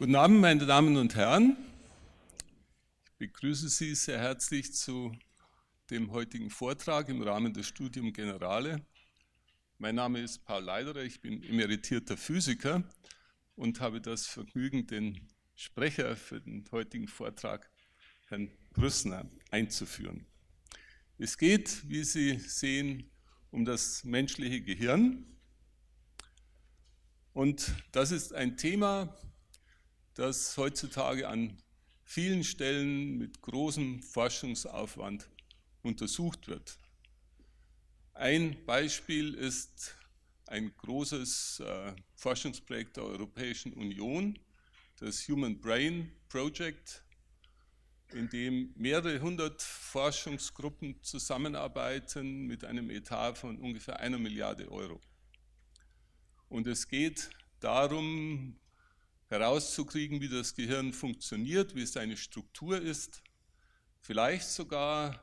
Guten Abend, meine Damen und Herren. Ich begrüße Sie sehr herzlich zu dem heutigen Vortrag im Rahmen des Studium Generale. Mein Name ist Paul Leiderer, ich bin emeritierter Physiker und habe das Vergnügen, den Sprecher für den heutigen Vortrag, Herrn Brüssner, einzuführen. Es geht, wie Sie sehen, um das menschliche Gehirn. Und das ist ein Thema, das heutzutage an vielen Stellen mit großem Forschungsaufwand untersucht wird. Ein Beispiel ist ein großes äh, Forschungsprojekt der Europäischen Union, das Human Brain Project, in dem mehrere hundert Forschungsgruppen zusammenarbeiten mit einem Etat von ungefähr einer Milliarde Euro. Und es geht darum, herauszukriegen, wie das Gehirn funktioniert, wie seine Struktur ist, vielleicht sogar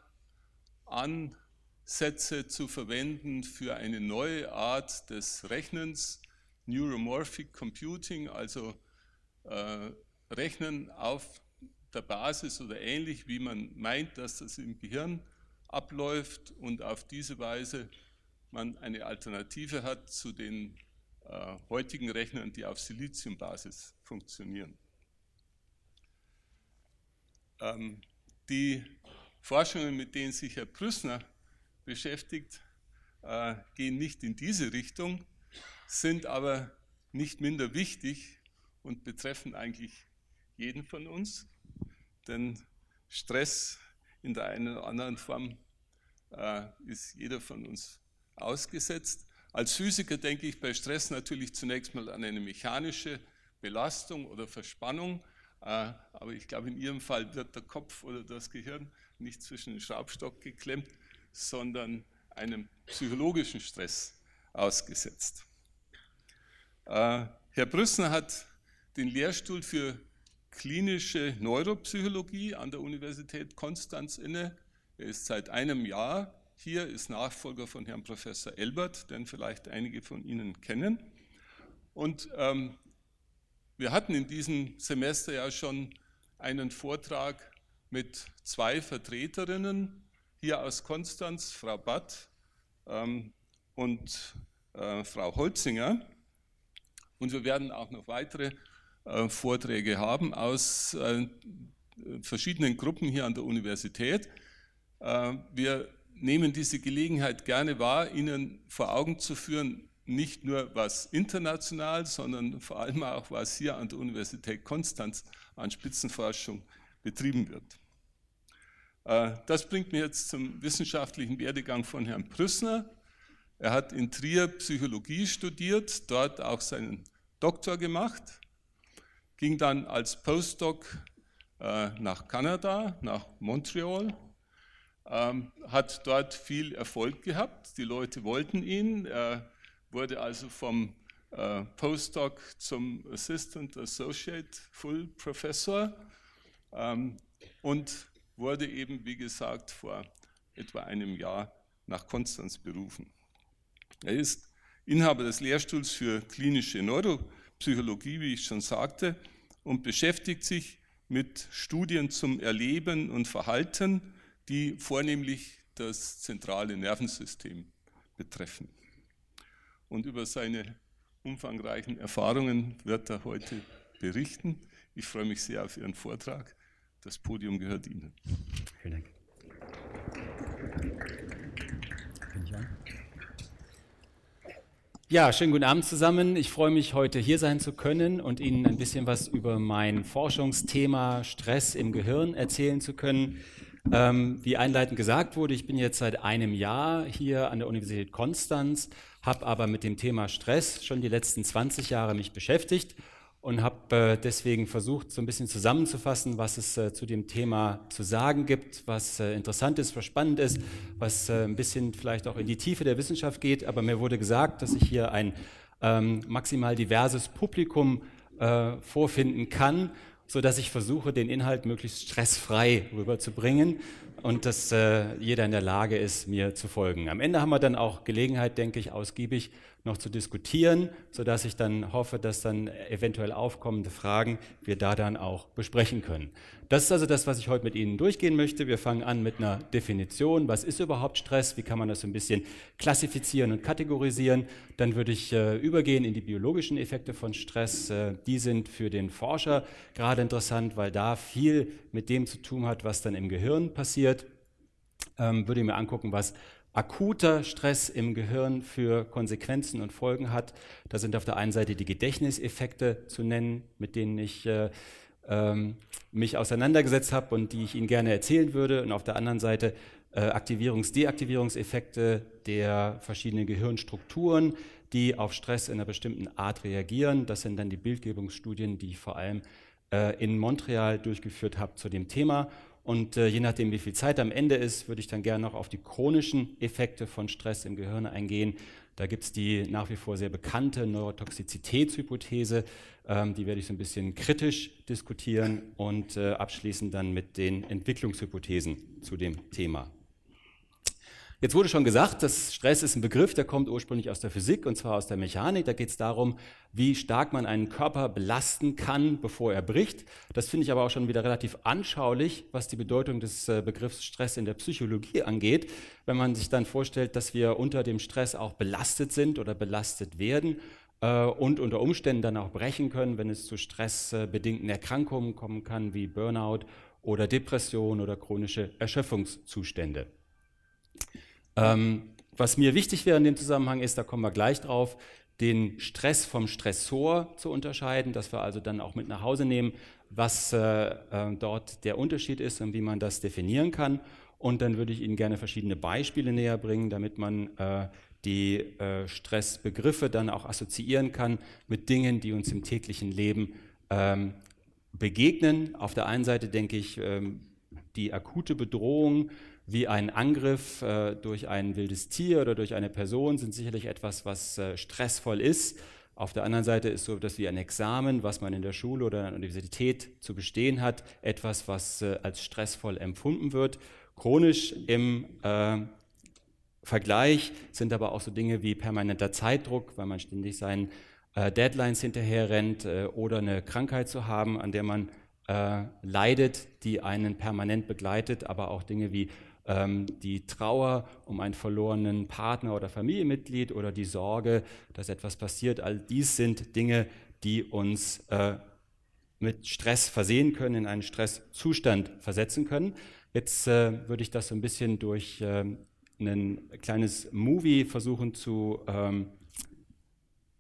Ansätze zu verwenden für eine neue Art des Rechnens, Neuromorphic Computing, also äh, Rechnen auf der Basis oder ähnlich, wie man meint, dass das im Gehirn abläuft und auf diese Weise man eine Alternative hat zu den äh, heutigen Rechnern, die auf Siliziumbasis funktionieren. Ähm, die Forschungen, mit denen sich Herr Prüssner beschäftigt, äh, gehen nicht in diese Richtung, sind aber nicht minder wichtig und betreffen eigentlich jeden von uns, denn Stress in der einen oder anderen Form äh, ist jeder von uns ausgesetzt. Als Physiker denke ich bei Stress natürlich zunächst mal an eine mechanische Belastung oder Verspannung. Äh, aber ich glaube, in Ihrem Fall wird der Kopf oder das Gehirn nicht zwischen den Schraubstock geklemmt, sondern einem psychologischen Stress ausgesetzt. Äh, Herr Brüssner hat den Lehrstuhl für klinische Neuropsychologie an der Universität Konstanz inne. Er ist seit einem Jahr hier, ist Nachfolger von Herrn Professor Elbert, den vielleicht einige von Ihnen kennen. Und ähm, wir hatten in diesem Semester ja schon einen Vortrag mit zwei Vertreterinnen hier aus Konstanz, Frau Batt ähm, und äh, Frau Holzinger. Und wir werden auch noch weitere äh, Vorträge haben aus äh, verschiedenen Gruppen hier an der Universität. Äh, wir nehmen diese Gelegenheit gerne wahr, Ihnen vor Augen zu führen, nicht nur was international, sondern vor allem auch was hier an der Universität Konstanz an Spitzenforschung betrieben wird. Äh, das bringt mich jetzt zum wissenschaftlichen Werdegang von Herrn Prüssner. Er hat in Trier Psychologie studiert, dort auch seinen Doktor gemacht, ging dann als Postdoc äh, nach Kanada, nach Montreal, ähm, hat dort viel Erfolg gehabt. Die Leute wollten ihn. Er wurde also vom äh, Postdoc zum Assistant Associate Full Professor ähm, und wurde eben, wie gesagt, vor etwa einem Jahr nach Konstanz berufen. Er ist Inhaber des Lehrstuhls für klinische Neuropsychologie, wie ich schon sagte, und beschäftigt sich mit Studien zum Erleben und Verhalten, die vornehmlich das zentrale Nervensystem betreffen und über seine umfangreichen Erfahrungen wird er heute berichten. Ich freue mich sehr auf Ihren Vortrag. Das Podium gehört Ihnen. Vielen Dank. Ja, schönen guten Abend zusammen. Ich freue mich, heute hier sein zu können und Ihnen ein bisschen was über mein Forschungsthema Stress im Gehirn erzählen zu können. Ähm, wie einleitend gesagt wurde, ich bin jetzt seit einem Jahr hier an der Universität Konstanz habe aber mit dem Thema Stress schon die letzten 20 Jahre mich beschäftigt und habe äh, deswegen versucht, so ein bisschen zusammenzufassen, was es äh, zu dem Thema zu sagen gibt, was äh, interessant ist, was spannend ist, was ein bisschen vielleicht auch in die Tiefe der Wissenschaft geht. Aber mir wurde gesagt, dass ich hier ein ähm, maximal diverses Publikum vorfinden kann, sodass ich versuche, den Inhalt möglichst stressfrei rüberzubringen und dass äh, jeder in der Lage ist, mir zu folgen. Am Ende haben wir dann auch Gelegenheit, denke ich, ausgiebig noch zu diskutieren, sodass ich dann hoffe, dass dann eventuell aufkommende Fragen wir da dann auch besprechen können. Das ist also das, was ich heute mit Ihnen durchgehen möchte. Wir fangen an mit einer Definition. Was ist überhaupt Stress? Wie kann man das so ein bisschen klassifizieren und kategorisieren? Dann würde ich äh, übergehen in die biologischen Effekte von Stress. Äh, die sind für den Forscher gerade interessant, weil da viel mit dem zu tun hat, was dann im Gehirn passiert. Ähm, würde mir angucken, was akuter Stress im Gehirn für Konsequenzen und Folgen hat. Da sind auf der einen Seite die Gedächtniseffekte zu nennen, mit denen ich äh, ähm, mich auseinandergesetzt habe und die ich Ihnen gerne erzählen würde. Und auf der anderen Seite äh, Aktivierungs-Deaktivierungseffekte der verschiedenen Gehirnstrukturen, die auf Stress in einer bestimmten Art reagieren. Das sind dann die Bildgebungsstudien, die ich vor allem äh, in Montreal durchgeführt habe zu dem Thema. Und äh, je nachdem, wie viel Zeit am Ende ist, würde ich dann gerne noch auf die chronischen Effekte von Stress im Gehirn eingehen. Da gibt es die nach wie vor sehr bekannte Neurotoxizitätshypothese. Ähm, die werde ich so ein bisschen kritisch diskutieren und äh, abschließend dann mit den Entwicklungshypothesen zu dem Thema. Jetzt wurde schon gesagt, dass Stress ist ein Begriff, der kommt ursprünglich aus der Physik und zwar aus der Mechanik. Da geht es darum, wie stark man einen Körper belasten kann, bevor er bricht. Das finde ich aber auch schon wieder relativ anschaulich, was die Bedeutung des äh, Begriffs Stress in der Psychologie angeht. Wenn man sich dann vorstellt, dass wir unter dem Stress auch belastet sind oder belastet werden äh, und unter Umständen dann auch brechen können, wenn es zu stressbedingten Erkrankungen kommen kann, wie Burnout oder Depression oder chronische Erschöpfungszustände. Ähm, was mir wichtig wäre in dem Zusammenhang ist, da kommen wir gleich drauf, den Stress vom Stressor zu unterscheiden, dass wir also dann auch mit nach Hause nehmen, was äh, äh, dort der Unterschied ist und wie man das definieren kann. Und dann würde ich Ihnen gerne verschiedene Beispiele näher bringen, damit man äh, die äh, Stressbegriffe dann auch assoziieren kann mit Dingen, die uns im täglichen Leben ähm, begegnen. Auf der einen Seite denke ich, ähm, die akute Bedrohung, wie ein Angriff äh, durch ein wildes Tier oder durch eine Person sind sicherlich etwas, was äh, stressvoll ist. Auf der anderen Seite ist so etwas wie ein Examen, was man in der Schule oder an der Universität zu bestehen hat, etwas, was äh, als stressvoll empfunden wird. Chronisch im äh, Vergleich sind aber auch so Dinge wie permanenter Zeitdruck, weil man ständig seinen äh, Deadlines hinterher hinterherrennt äh, oder eine Krankheit zu haben, an der man leidet, die einen permanent begleitet, aber auch Dinge wie ähm, die Trauer um einen verlorenen Partner oder Familienmitglied oder die Sorge, dass etwas passiert. All dies sind Dinge, die uns äh, mit Stress versehen können, in einen Stresszustand versetzen können. Jetzt äh, würde ich das so ein bisschen durch äh, ein kleines Movie versuchen zu ähm,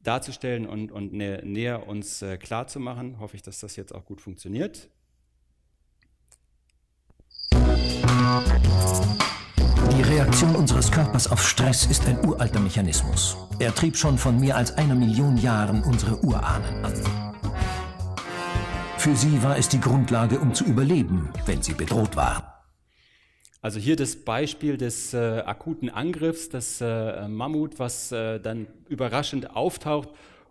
darzustellen und, und nä näher uns äh, klar zu Hoffe ich, dass das jetzt auch gut funktioniert. Die Reaktion unseres Körpers auf Stress ist ein uralter Mechanismus. Er trieb schon von mehr als einer Million Jahren unsere Urahnen an. Für sie war es die Grundlage, um zu überleben, wenn sie bedroht war. Also hier das Beispiel des äh, akuten Angriffs, das äh, Mammut, was äh, dann überraschend auftaucht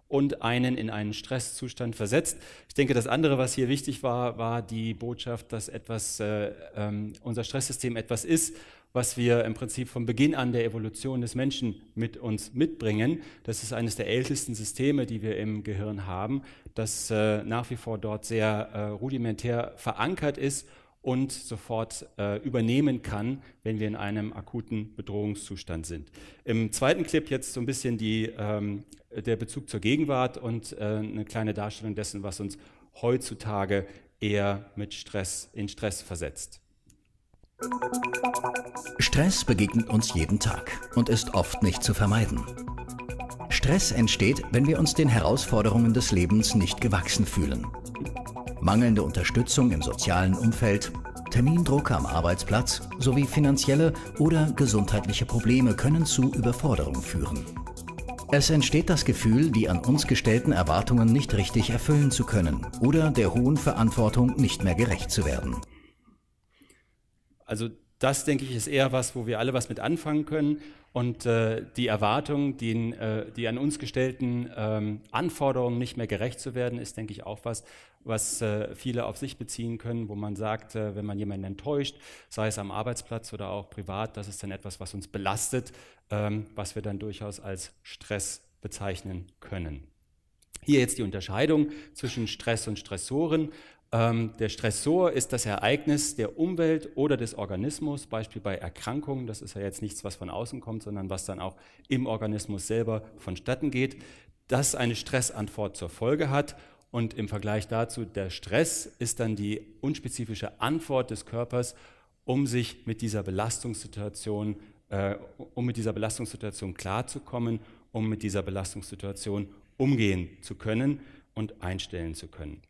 und einen in einen Stresszustand versetzt. Ich denke, das andere, was hier wichtig war, war die Botschaft, dass etwas, äh, äh, unser Stresssystem etwas ist, was wir im Prinzip von Beginn an der Evolution des Menschen mit uns mitbringen. Das ist eines der ältesten Systeme, die wir im Gehirn haben, das äh, nach wie vor dort sehr äh, rudimentär verankert ist und sofort äh, übernehmen kann, wenn wir in einem akuten Bedrohungszustand sind. Im zweiten Clip jetzt so ein bisschen die ähm, der Bezug zur Gegenwart und äh, eine kleine Darstellung dessen, was uns heutzutage eher mit Stress in Stress versetzt. Stress begegnet uns jeden Tag und ist oft nicht zu vermeiden. Stress entsteht, wenn wir uns den Herausforderungen des Lebens nicht gewachsen fühlen. Mangelnde Unterstützung im sozialen Umfeld, Termindruck am Arbeitsplatz sowie finanzielle oder gesundheitliche Probleme können zu Überforderung führen. Es entsteht das Gefühl, die an uns gestellten Erwartungen nicht richtig erfüllen zu können oder der hohen Verantwortung nicht mehr gerecht zu werden. Also das, denke ich, ist eher was, wo wir alle was mit anfangen können und äh, die Erwartung, den, äh, die an uns gestellten ähm, Anforderungen nicht mehr gerecht zu werden, ist, denke ich, auch was, was äh, viele auf sich beziehen können, wo man sagt, äh, wenn man jemanden enttäuscht, sei es am Arbeitsplatz oder auch privat, das ist dann etwas, was uns belastet, ähm, was wir dann durchaus als Stress bezeichnen können. Hier jetzt die Unterscheidung zwischen Stress und Stressoren. Ähm, der Stressor ist das Ereignis der Umwelt oder des Organismus, Beispiel bei Erkrankungen. Das ist ja jetzt nichts, was von außen kommt, sondern was dann auch im Organismus selber vonstatten geht. Das eine Stressantwort zur Folge hat und im Vergleich dazu, der Stress ist dann die unspezifische Antwort des Körpers, um sich mit dieser Belastungssituation, äh, um mit dieser Belastungssituation klarzukommen, um mit dieser Belastungssituation umgehen zu können und einstellen zu können.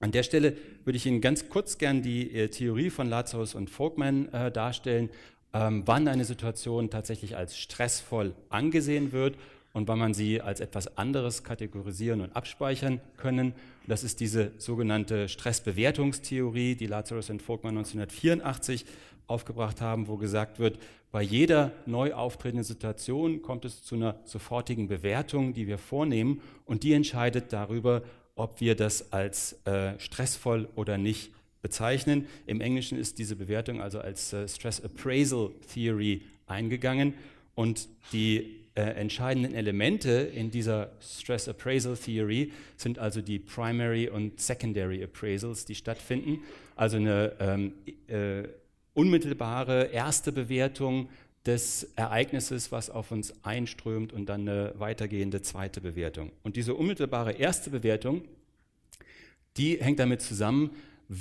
An der Stelle würde ich Ihnen ganz kurz gern die äh, Theorie von Lazarus und Folkman äh, darstellen, ähm, wann eine Situation tatsächlich als stressvoll angesehen wird und weil man sie als etwas anderes kategorisieren und abspeichern können. das ist diese sogenannte Stressbewertungstheorie, die Lazarus und Vogtmann 1984 aufgebracht haben, wo gesagt wird, bei jeder neu auftretenden Situation kommt es zu einer sofortigen Bewertung, die wir vornehmen und die entscheidet darüber, ob wir das als äh, stressvoll oder nicht bezeichnen. Im Englischen ist diese Bewertung also als äh, Stress Appraisal Theory eingegangen und die äh, entscheidenden Elemente in dieser Stress Appraisal Theory sind also die Primary und Secondary Appraisals, die stattfinden. Also eine ähm, äh, unmittelbare erste Bewertung des Ereignisses, was auf uns einströmt und dann eine weitergehende zweite Bewertung. Und diese unmittelbare erste Bewertung, die hängt damit zusammen,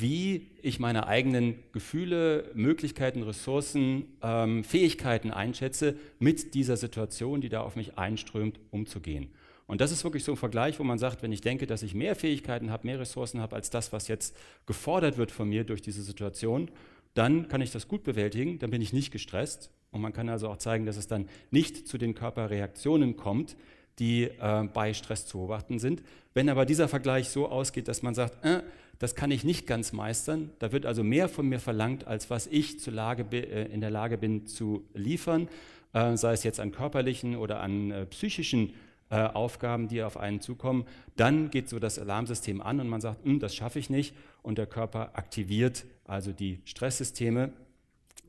wie ich meine eigenen Gefühle, Möglichkeiten, Ressourcen, ähm, Fähigkeiten einschätze, mit dieser Situation, die da auf mich einströmt, umzugehen. Und das ist wirklich so ein Vergleich, wo man sagt, wenn ich denke, dass ich mehr Fähigkeiten habe, mehr Ressourcen habe als das, was jetzt gefordert wird von mir durch diese Situation, dann kann ich das gut bewältigen, dann bin ich nicht gestresst. Und man kann also auch zeigen, dass es dann nicht zu den Körperreaktionen kommt, die äh, bei Stress zu beobachten sind. Wenn aber dieser Vergleich so ausgeht, dass man sagt, äh, das kann ich nicht ganz meistern. Da wird also mehr von mir verlangt, als was ich zur Lage, äh, in der Lage bin zu liefern, äh, sei es jetzt an körperlichen oder an äh, psychischen Aufgaben, die auf einen zukommen. Dann geht so das Alarmsystem an und man sagt, hm, das schaffe ich nicht. Und der Körper aktiviert also die Stresssysteme.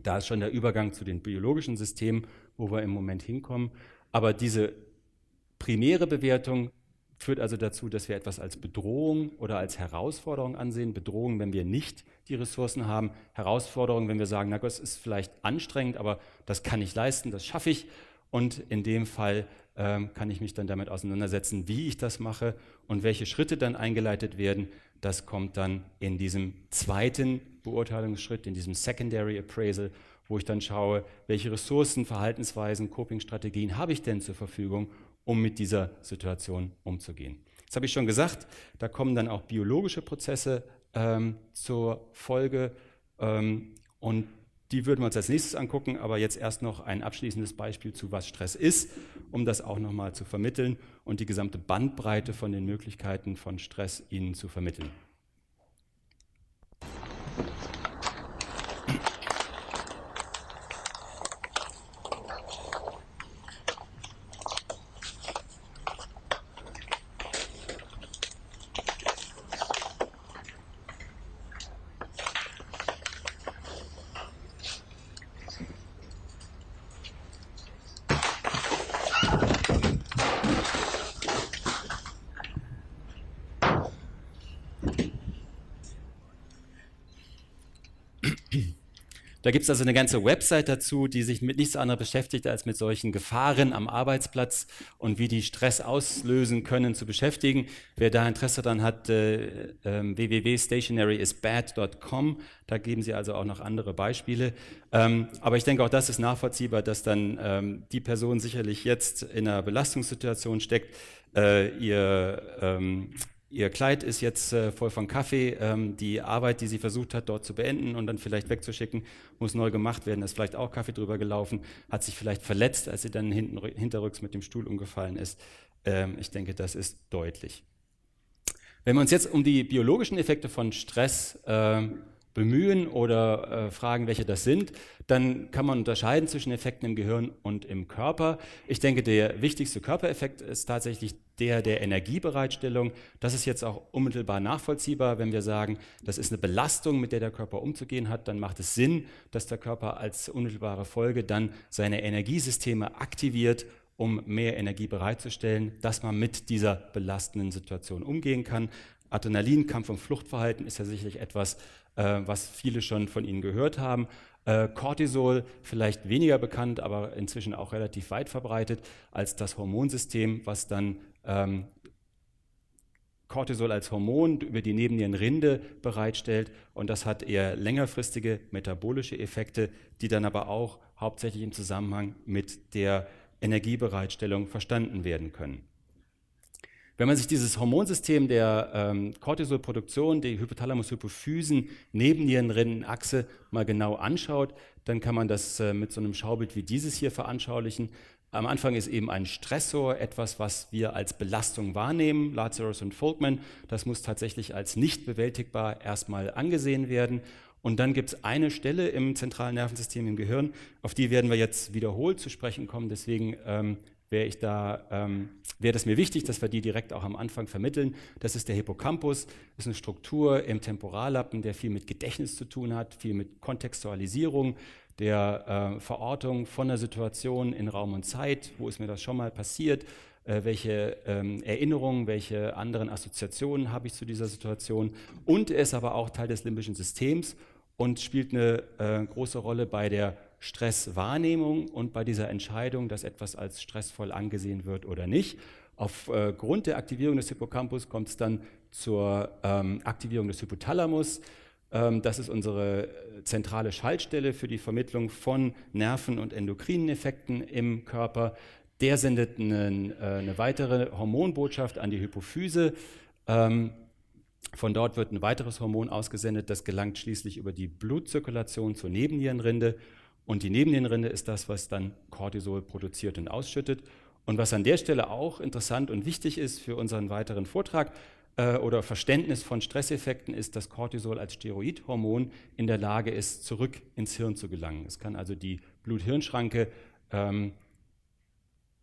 Da ist schon der Übergang zu den biologischen Systemen, wo wir im Moment hinkommen. Aber diese primäre Bewertung führt also dazu, dass wir etwas als Bedrohung oder als Herausforderung ansehen. Bedrohung, wenn wir nicht die Ressourcen haben. Herausforderung, wenn wir sagen, na Gott, es ist vielleicht anstrengend, aber das kann ich leisten, das schaffe ich. Und in dem Fall ähm, kann ich mich dann damit auseinandersetzen, wie ich das mache und welche Schritte dann eingeleitet werden. Das kommt dann in diesem zweiten Beurteilungsschritt, in diesem Secondary Appraisal, wo ich dann schaue, welche Ressourcen, Verhaltensweisen, Coping-Strategien habe ich denn zur Verfügung um mit dieser Situation umzugehen. Jetzt habe ich schon gesagt, da kommen dann auch biologische Prozesse ähm, zur Folge ähm, und die würden wir uns als nächstes angucken, aber jetzt erst noch ein abschließendes Beispiel zu, was Stress ist, um das auch nochmal zu vermitteln und die gesamte Bandbreite von den Möglichkeiten von Stress Ihnen zu vermitteln. Da gibt es also eine ganze Website dazu, die sich mit nichts anderem beschäftigt, als mit solchen Gefahren am Arbeitsplatz und wie die Stress auslösen können zu beschäftigen. Wer da Interesse daran hat, äh, äh, www.stationaryisbad.com, da geben sie also auch noch andere Beispiele. Ähm, aber ich denke, auch das ist nachvollziehbar, dass dann ähm, die Person sicherlich jetzt in einer Belastungssituation steckt, äh, ihr ähm, ihr Kleid ist jetzt äh, voll von Kaffee, ähm, die Arbeit, die sie versucht hat, dort zu beenden und dann vielleicht wegzuschicken, muss neu gemacht werden, ist vielleicht auch Kaffee drüber gelaufen, hat sich vielleicht verletzt, als sie dann hinten, hinterrücks mit dem Stuhl umgefallen ist. Ähm, ich denke, das ist deutlich. Wenn wir uns jetzt um die biologischen Effekte von Stress ähm, bemühen oder äh, fragen, welche das sind, dann kann man unterscheiden zwischen Effekten im Gehirn und im Körper. Ich denke, der wichtigste Körpereffekt ist tatsächlich der der Energiebereitstellung. Das ist jetzt auch unmittelbar nachvollziehbar, wenn wir sagen, das ist eine Belastung, mit der der Körper umzugehen hat, dann macht es Sinn, dass der Körper als unmittelbare Folge dann seine Energiesysteme aktiviert um mehr Energie bereitzustellen, dass man mit dieser belastenden Situation umgehen kann. Adrenalin, Kampf- und Fluchtverhalten ist ja sicherlich etwas, äh, was viele schon von Ihnen gehört haben. Äh, Cortisol, vielleicht weniger bekannt, aber inzwischen auch relativ weit verbreitet, als das Hormonsystem, was dann ähm, Cortisol als Hormon über die Nebennierenrinde bereitstellt. Und das hat eher längerfristige metabolische Effekte, die dann aber auch hauptsächlich im Zusammenhang mit der Energiebereitstellung verstanden werden können. Wenn man sich dieses Hormonsystem der ähm, Cortisolproduktion, die Hypothalamus-Hypophysen, Nebennierenrinnenachse mal genau anschaut, dann kann man das äh, mit so einem Schaubild wie dieses hier veranschaulichen. Am Anfang ist eben ein Stressor etwas, was wir als Belastung wahrnehmen, Lazarus und Folkman. Das muss tatsächlich als nicht bewältigbar erstmal angesehen werden. Und dann gibt es eine Stelle im zentralen Nervensystem im Gehirn, auf die werden wir jetzt wiederholt zu sprechen kommen. Deswegen ähm, wäre ich da, ähm, wäre es mir wichtig, dass wir die direkt auch am Anfang vermitteln. Das ist der Hippocampus, ist eine Struktur im Temporallappen, der viel mit Gedächtnis zu tun hat, viel mit Kontextualisierung, der äh, Verortung von der Situation in Raum und Zeit, wo ist mir das schon mal passiert, äh, welche ähm, Erinnerungen, welche anderen Assoziationen habe ich zu dieser Situation. Und er ist aber auch Teil des limbischen Systems und spielt eine äh, große Rolle bei der Stresswahrnehmung und bei dieser Entscheidung, dass etwas als stressvoll angesehen wird oder nicht. Aufgrund äh, der Aktivierung des Hippocampus kommt es dann zur ähm, Aktivierung des Hypothalamus. Ähm, das ist unsere äh, zentrale Schaltstelle für die Vermittlung von Nerven und Endokrineneffekten im Körper. Der sendet einen, äh, eine weitere Hormonbotschaft an die Hypophyse. Ähm, von dort wird ein weiteres Hormon ausgesendet, das gelangt schließlich über die Blutzirkulation zur Nebennierenrinde und die Nebennierenrinde ist das, was dann Cortisol produziert und ausschüttet. Und was an der Stelle auch interessant und wichtig ist für unseren weiteren Vortrag äh, oder Verständnis von Stresseffekten, ist, dass Cortisol als Steroidhormon in der Lage ist, zurück ins Hirn zu gelangen. Es kann also die Blut-Hirn-Schranke ähm,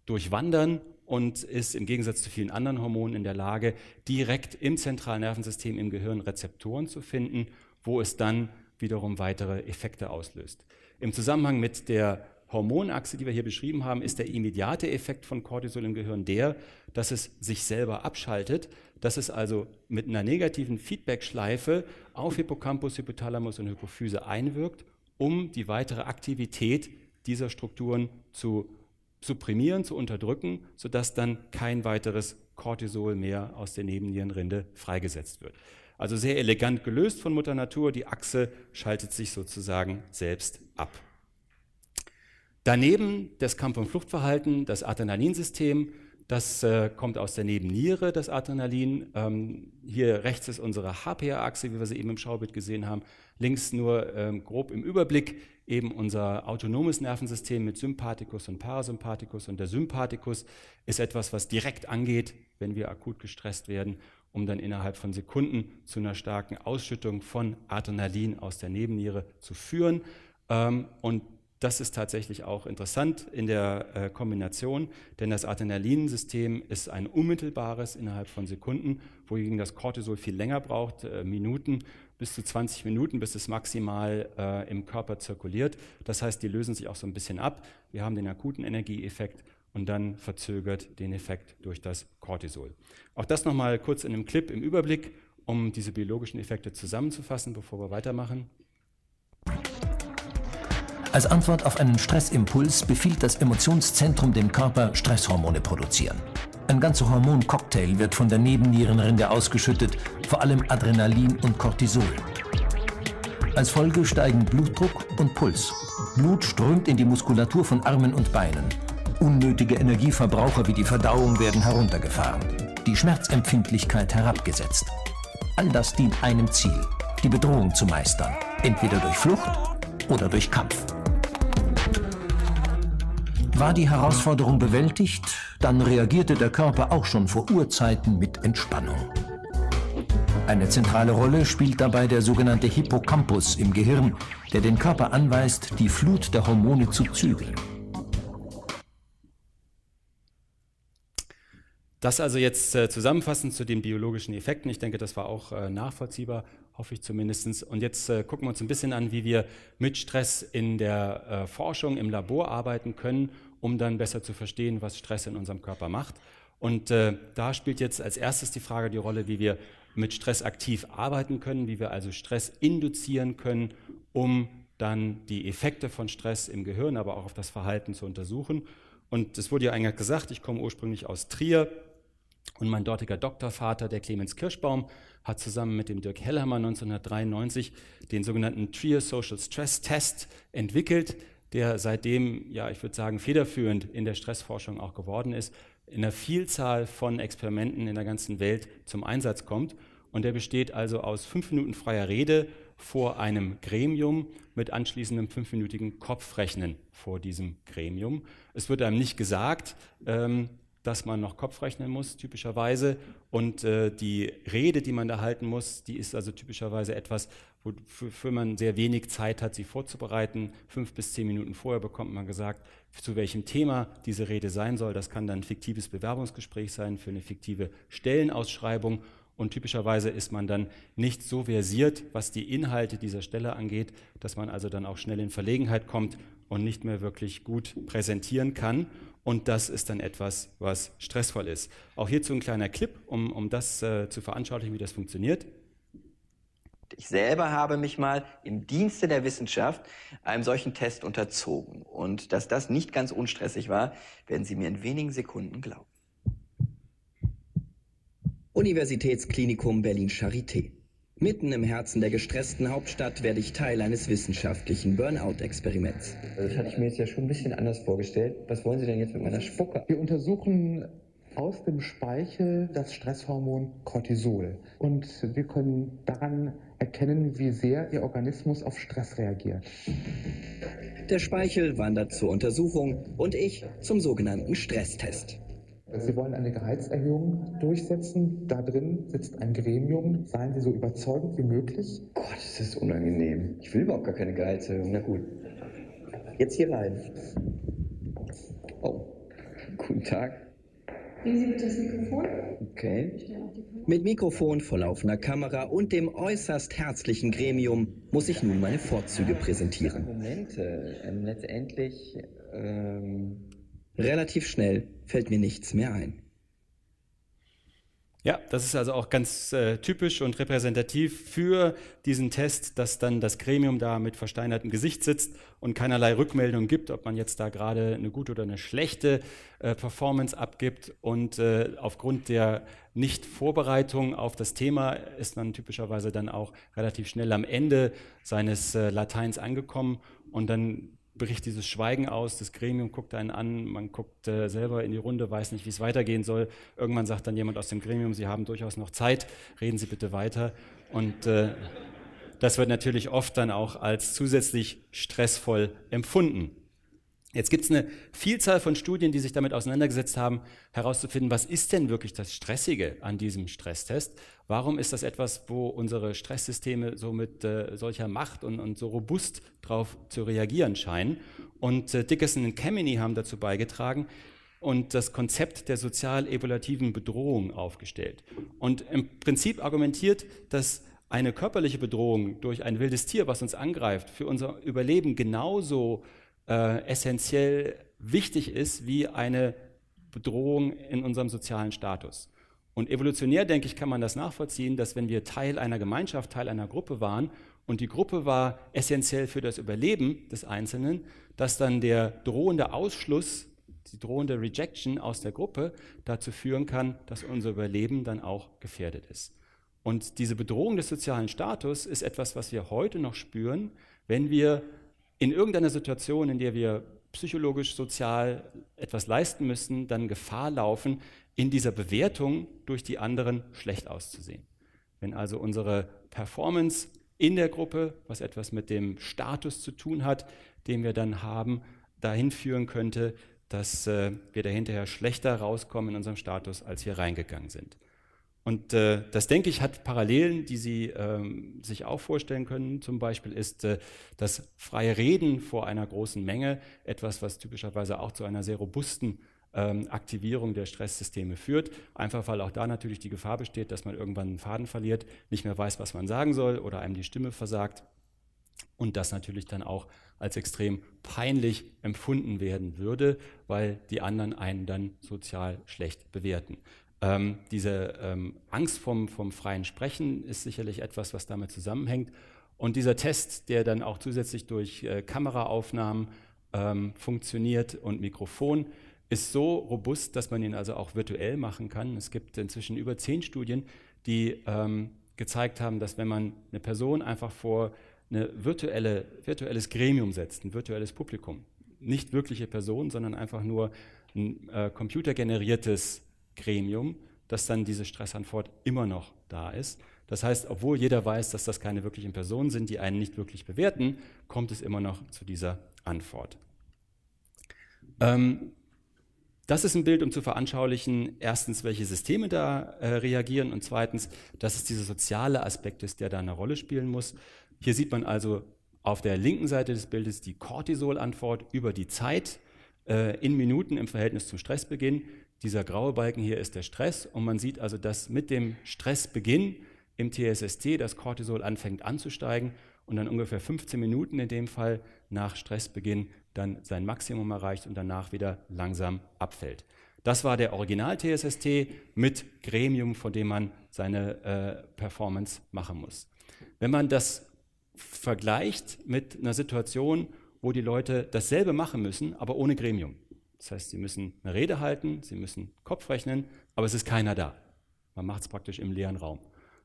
durchwandern und ist im Gegensatz zu vielen anderen Hormonen in der Lage, direkt im zentralen Nervensystem im Gehirn Rezeptoren zu finden, wo es dann wiederum weitere Effekte auslöst. Im Zusammenhang mit der Hormonachse, die wir hier beschrieben haben, ist der immediate Effekt von Cortisol im Gehirn der, dass es sich selber abschaltet, dass es also mit einer negativen Feedbackschleife auf Hippocampus, Hypothalamus und Hypophyse einwirkt, um die weitere Aktivität dieser Strukturen zu supprimieren, zu unterdrücken, sodass dann kein weiteres Cortisol mehr aus der Nebennierenrinde freigesetzt wird. Also sehr elegant gelöst von Mutter Natur, die Achse schaltet sich sozusagen selbst ab. Daneben das Kampf- und Fluchtverhalten, das Adrenalinsystem, das äh, kommt aus der Nebenniere, das Adrenalin. Ähm, hier rechts ist unsere HPA-Achse, wie wir sie eben im Schaubild gesehen haben. Links nur ähm, grob im Überblick eben unser autonomes Nervensystem mit Sympathikus und Parasympathikus. Und der Sympathikus ist etwas, was direkt angeht, wenn wir akut gestresst werden um dann innerhalb von Sekunden zu einer starken Ausschüttung von Adrenalin aus der Nebenniere zu führen. Ähm, und das ist tatsächlich auch interessant in der äh, Kombination, denn das Adrenalinsystem ist ein unmittelbares innerhalb von Sekunden, wohingegen das Cortisol viel länger braucht, äh, Minuten bis zu 20 Minuten, bis es maximal äh, im Körper zirkuliert. Das heißt, die lösen sich auch so ein bisschen ab. Wir haben den akuten Energieeffekt und dann verzögert den Effekt durch das Cortisol. Auch das nochmal kurz in einem Clip im Überblick, um diese biologischen Effekte zusammenzufassen, bevor wir weitermachen. Als Antwort auf einen Stressimpuls befiehlt das Emotionszentrum dem Körper, Stresshormone produzieren. Ein ganzer Hormoncocktail wird von der Nebennierenrinde ausgeschüttet, vor allem Adrenalin und Cortisol. Als Folge steigen Blutdruck und Puls. Blut strömt in die Muskulatur von Armen und Beinen. Unnötige Energieverbraucher wie die Verdauung werden heruntergefahren, die Schmerzempfindlichkeit herabgesetzt. All das dient einem Ziel, die Bedrohung zu meistern, entweder durch Flucht oder durch Kampf. War die Herausforderung bewältigt, dann reagierte der Körper auch schon vor Urzeiten mit Entspannung. Eine zentrale Rolle spielt dabei der sogenannte Hippocampus im Gehirn, der den Körper anweist, die Flut der Hormone zu zügeln. Das also jetzt äh, zusammenfassend zu den biologischen Effekten. Ich denke, das war auch äh, nachvollziehbar, hoffe ich zumindest. Und jetzt äh, gucken wir uns ein bisschen an, wie wir mit Stress in der äh, Forschung, im Labor arbeiten können, um dann besser zu verstehen, was Stress in unserem Körper macht. Und äh, da spielt jetzt als erstes die Frage die Rolle, wie wir mit Stress aktiv arbeiten können, wie wir also Stress induzieren können, um dann die Effekte von Stress im Gehirn, aber auch auf das Verhalten zu untersuchen. Und es wurde ja eingangs gesagt, ich komme ursprünglich aus Trier, und mein dortiger Doktorvater, der Clemens Kirschbaum, hat zusammen mit dem Dirk Hellhammer 1993 den sogenannten Trier Social Stress Test entwickelt, der seitdem, ja, ich würde sagen, federführend in der Stressforschung auch geworden ist, in einer Vielzahl von Experimenten in der ganzen Welt zum Einsatz kommt. Und der besteht also aus fünf Minuten freier Rede vor einem Gremium mit anschließendem fünfminütigen Kopfrechnen vor diesem Gremium. Es wird einem nicht gesagt, ähm, dass man noch Kopf rechnen muss, typischerweise. Und äh, die Rede, die man da halten muss, die ist also typischerweise etwas, wofür man sehr wenig Zeit hat, sie vorzubereiten. Fünf bis zehn Minuten vorher bekommt man gesagt, zu welchem Thema diese Rede sein soll. Das kann dann ein fiktives Bewerbungsgespräch sein für eine fiktive Stellenausschreibung. Und typischerweise ist man dann nicht so versiert, was die Inhalte dieser Stelle angeht, dass man also dann auch schnell in Verlegenheit kommt und nicht mehr wirklich gut präsentieren kann. Und das ist dann etwas, was stressvoll ist. Auch hierzu ein kleiner Clip, um, um das äh, zu veranschaulichen, wie das funktioniert. Ich selber habe mich mal im Dienste der Wissenschaft einem solchen Test unterzogen. Und dass das nicht ganz unstressig war, werden Sie mir in wenigen Sekunden glauben. Universitätsklinikum Berlin Charité. Mitten im Herzen der gestressten Hauptstadt werde ich Teil eines wissenschaftlichen Burnout-Experiments. Also das hatte ich mir jetzt ja schon ein bisschen anders vorgestellt. Was wollen Sie denn jetzt mit meiner Spucke? Wir untersuchen aus dem Speichel das Stresshormon Cortisol. Und wir können daran erkennen, wie sehr Ihr Organismus auf Stress reagiert. Der Speichel wandert zur Untersuchung und ich zum sogenannten Stresstest. Äh, Sie wollen eine Gehaltserhöhung durchsetzen. Da drin sitzt ein Gremium. Seien Sie so überzeugend wie möglich. Gott, ist das unangenehm. Ich will überhaupt gar keine Gehaltserhöhung. Na gut. Jetzt hier rein. Oh, guten Tag. Nehmen Sie bitte das Mikrofon. Okay. Mit Mikrofon, verlaufender Kamera und dem äußerst herzlichen Gremium muss ich nun meine Vorzüge präsentieren. Argumente. Äh, letztendlich ähm, relativ schnell fällt mir nichts mehr ein. Ja, das ist also auch ganz äh, typisch und repräsentativ für diesen Test, dass dann das Gremium da mit versteinertem Gesicht sitzt und keinerlei Rückmeldung gibt, ob man jetzt da gerade eine gute oder eine schlechte äh, Performance abgibt. Und äh, aufgrund der Nichtvorbereitung auf das Thema ist man typischerweise dann auch relativ schnell am Ende seines äh, Lateins angekommen und dann bricht dieses Schweigen aus, das Gremium guckt einen an, man guckt äh, selber in die Runde, weiß nicht, wie es weitergehen soll. Irgendwann sagt dann jemand aus dem Gremium, Sie haben durchaus noch Zeit, reden Sie bitte weiter. Und äh, das wird natürlich oft dann auch als zusätzlich stressvoll empfunden. Jetzt gibt es eine Vielzahl von Studien, die sich damit auseinandergesetzt haben, herauszufinden, was ist denn wirklich das Stressige an diesem Stresstest? Warum ist das etwas, wo unsere Stresssysteme so mit äh, solcher Macht und, und, so robust drauf zu reagieren scheinen? Und äh, Dickerson und Kemeny haben dazu beigetragen und das Konzept der sozial-evolutiven Bedrohung aufgestellt. Und im Prinzip argumentiert, dass eine körperliche Bedrohung durch ein wildes Tier, was uns angreift, für unser Überleben genauso äh, äh, essentiell wichtig ist wie eine Bedrohung in unserem sozialen Status. Und evolutionär, denke ich, kann man das nachvollziehen, dass wenn wir Teil einer Gemeinschaft, Teil einer Gruppe waren und die Gruppe war essentiell für das Überleben des Einzelnen, dass dann der drohende Ausschluss, die drohende Rejection aus der Gruppe dazu führen kann, dass unser Überleben dann auch gefährdet ist. Und diese Bedrohung des sozialen Status ist etwas, was wir heute noch spüren, wenn wir in irgendeiner Situation, in der wir psychologisch, sozial etwas leisten müssen, dann Gefahr laufen, in dieser Bewertung durch die anderen schlecht auszusehen. Wenn also unsere Performance in der Gruppe, was etwas mit dem Status zu tun hat, den wir dann haben, dahin führen könnte, dass äh, wir dahinterher schlechter rauskommen in unserem Status, als wir reingegangen sind. Und äh, das, denke ich, hat Parallelen, die Sie ähm, sich auch vorstellen können. Zum Beispiel ist äh, das freie Reden vor einer großen Menge etwas, was typischerweise auch zu einer sehr robusten ähm, Aktivierung der Stresssysteme führt. Einfach weil auch da natürlich die Gefahr besteht, dass man irgendwann einen Faden verliert, nicht mehr weiß, was man sagen soll oder einem die Stimme versagt. Und das natürlich dann auch als extrem peinlich empfunden werden würde, weil die anderen einen dann sozial schlecht bewerten. Ähm, diese ähm, Angst vom, vom freien Sprechen ist sicherlich etwas, was damit zusammenhängt. Und dieser Test, der dann auch zusätzlich durch äh, Kameraaufnahmen ähm, funktioniert und Mikrofon, ist so robust, dass man ihn also auch virtuell machen kann. Es gibt inzwischen über zehn Studien, die ähm, gezeigt haben, dass wenn man eine Person einfach vor ein virtuelle, virtuelles Gremium setzt, ein virtuelles Publikum, nicht wirkliche Personen, sondern einfach nur ein äh, computergeneriertes Gremium, dass dann diese Stressantwort immer noch da ist. Das heißt, obwohl jeder weiß, dass das keine wirklichen Personen sind, die einen nicht wirklich bewerten, kommt es immer noch zu dieser Antwort. Ähm, das ist ein Bild, um zu veranschaulichen, erstens, welche Systeme da äh, reagieren und zweitens, dass es dieser soziale Aspekt ist, der da eine Rolle spielen muss. Hier sieht man also auf der linken Seite des Bildes die Cortisol-Antwort über die Zeit äh, in Minuten im Verhältnis zum Stressbeginn. Dieser graue Balken hier ist der Stress und man sieht also, dass mit dem Stressbeginn im TSST das Cortisol anfängt anzusteigen und dann ungefähr 15 Minuten in dem Fall nach Stressbeginn dann sein Maximum erreicht und danach wieder langsam abfällt. Das war der Original-TSST mit Gremium, von dem man seine äh, Performance machen muss. Wenn man das vergleicht mit einer Situation, wo die Leute dasselbe machen müssen, aber ohne Gremium, das heißt, sie müssen eine Rede halten, sie müssen Kopf rechnen, aber es ist keiner da. Man macht es praktisch im leeren Raum.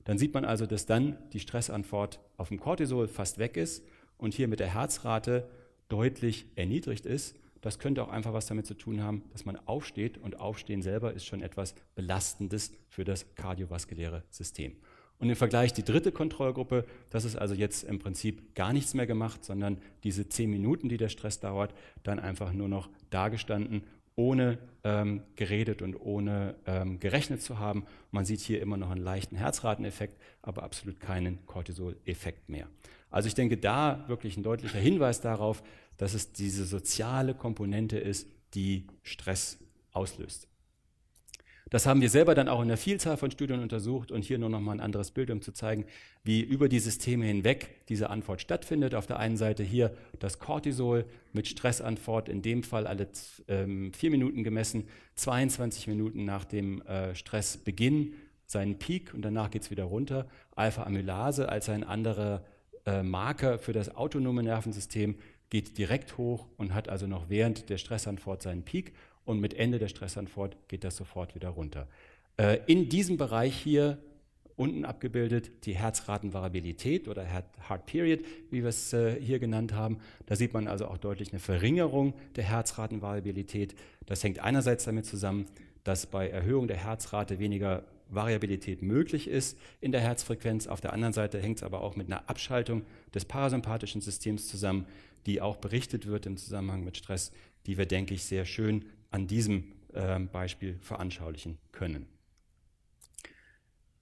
Dann sieht man also, dass dann die Stressantwort auf dem Cortisol fast weg ist und hier mit der Herzrate deutlich erniedrigt ist. Das könnte auch einfach was damit zu tun haben, dass man aufsteht und Aufstehen selber ist schon etwas Belastendes für das kardiovaskuläre System. Und im Vergleich die dritte Kontrollgruppe, das ist also jetzt im Prinzip gar nichts mehr gemacht, sondern diese zehn Minuten, die der Stress dauert, dann einfach nur noch dagestanden, ohne ähm, geredet und ohne ähm, gerechnet zu haben. Man sieht hier immer noch einen leichten Herzrateneffekt, aber absolut keinen Cortisoleffekt mehr. Also ich denke, da wirklich ein deutlicher Hinweis darauf, dass es diese soziale Komponente ist, die Stress auslöst. Das haben wir selber dann auch in einer Vielzahl von Studien untersucht und hier nur noch mal ein anderes Bild, um zu zeigen, wie über die Systeme hinweg diese Antwort stattfindet. Auf der einen Seite hier das Cortisol mit Stressantwort, in dem Fall alle ähm, vier Minuten gemessen, 22 Minuten nach dem äh, Stressbeginn seinen Peak und danach geht es wieder runter. Alpha-Amylase als ein anderer äh, Marker für das autonome Nervensystem geht direkt hoch und hat also noch während der Stressantwort seinen Peak und mit Ende der Stressantwort geht das sofort wieder runter. Äh, in diesem Bereich hier unten abgebildet die Herzratenvariabilität oder Heart Period, wie wir es äh, hier genannt haben. Da sieht man also auch deutlich eine Verringerung der Herzratenvariabilität. Das hängt einerseits damit zusammen, dass bei Erhöhung der Herzrate weniger Variabilität möglich ist in der Herzfrequenz. Auf der anderen Seite hängt es aber auch mit einer Abschaltung des parasympathischen Systems zusammen, die auch berichtet wird im Zusammenhang mit Stress, die wir, denke ich, sehr schön an diesem äh, Beispiel veranschaulichen können.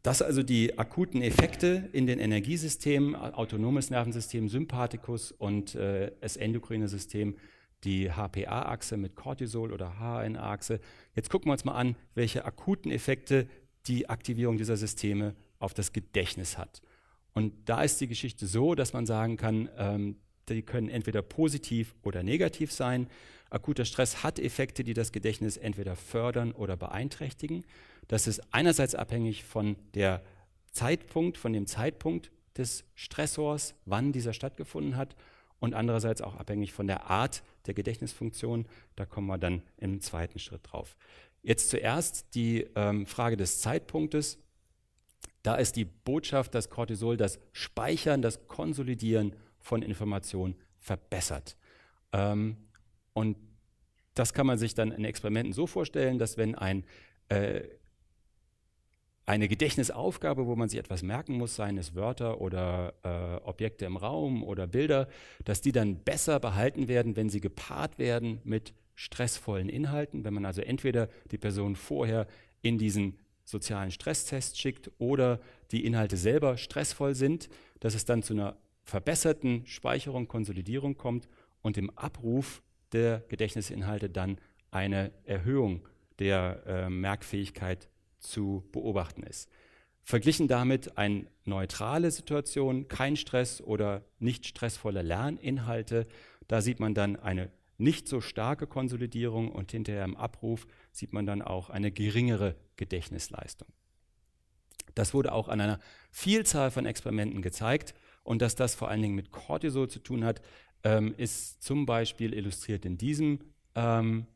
Das also die akuten Effekte in den Energiesystemen, autonomes Nervensystem, Sympathikus und äh, das endokrine System, die HPA-Achse mit Cortisol oder HNA-Achse. Jetzt gucken wir uns mal an, welche akuten Effekte die Aktivierung dieser Systeme auf das Gedächtnis hat. Und da ist die Geschichte so, dass man sagen kann, ähm, die können entweder positiv oder negativ sein. Akuter Stress hat Effekte, die das Gedächtnis entweder fördern oder beeinträchtigen. Das ist einerseits abhängig von der Zeitpunkt, von dem Zeitpunkt des Stressors, wann dieser stattgefunden hat und andererseits auch abhängig von der Art der Gedächtnisfunktion. Da kommen wir dann im zweiten Schritt drauf. Jetzt zuerst die ähm, Frage des Zeitpunktes. Da ist die Botschaft, dass Cortisol das Speichern, das Konsolidieren von Informationen verbessert. Ähm, und das kann man sich dann in Experimenten so vorstellen, dass wenn ein, äh, eine Gedächtnisaufgabe, wo man sich etwas merken muss, seien es Wörter oder äh, Objekte im Raum oder Bilder, dass die dann besser behalten werden, wenn sie gepaart werden mit stressvollen Inhalten, wenn man also entweder die Person vorher in diesen sozialen Stresstest schickt oder die Inhalte selber stressvoll sind, dass es dann zu einer verbesserten Speicherung, Konsolidierung kommt und im Abruf der Gedächtnisinhalte dann eine Erhöhung der äh, Merkfähigkeit zu beobachten ist. Verglichen damit eine neutrale Situation, kein Stress oder nicht stressvolle Lerninhalte, da sieht man dann eine nicht so starke Konsolidierung und hinterher im Abruf sieht man dann auch eine geringere Gedächtnisleistung. Das wurde auch an einer Vielzahl von Experimenten gezeigt und dass das vor allen Dingen mit Cortisol zu tun hat, ähm, ist zum Beispiel illustriert in diesem ähm,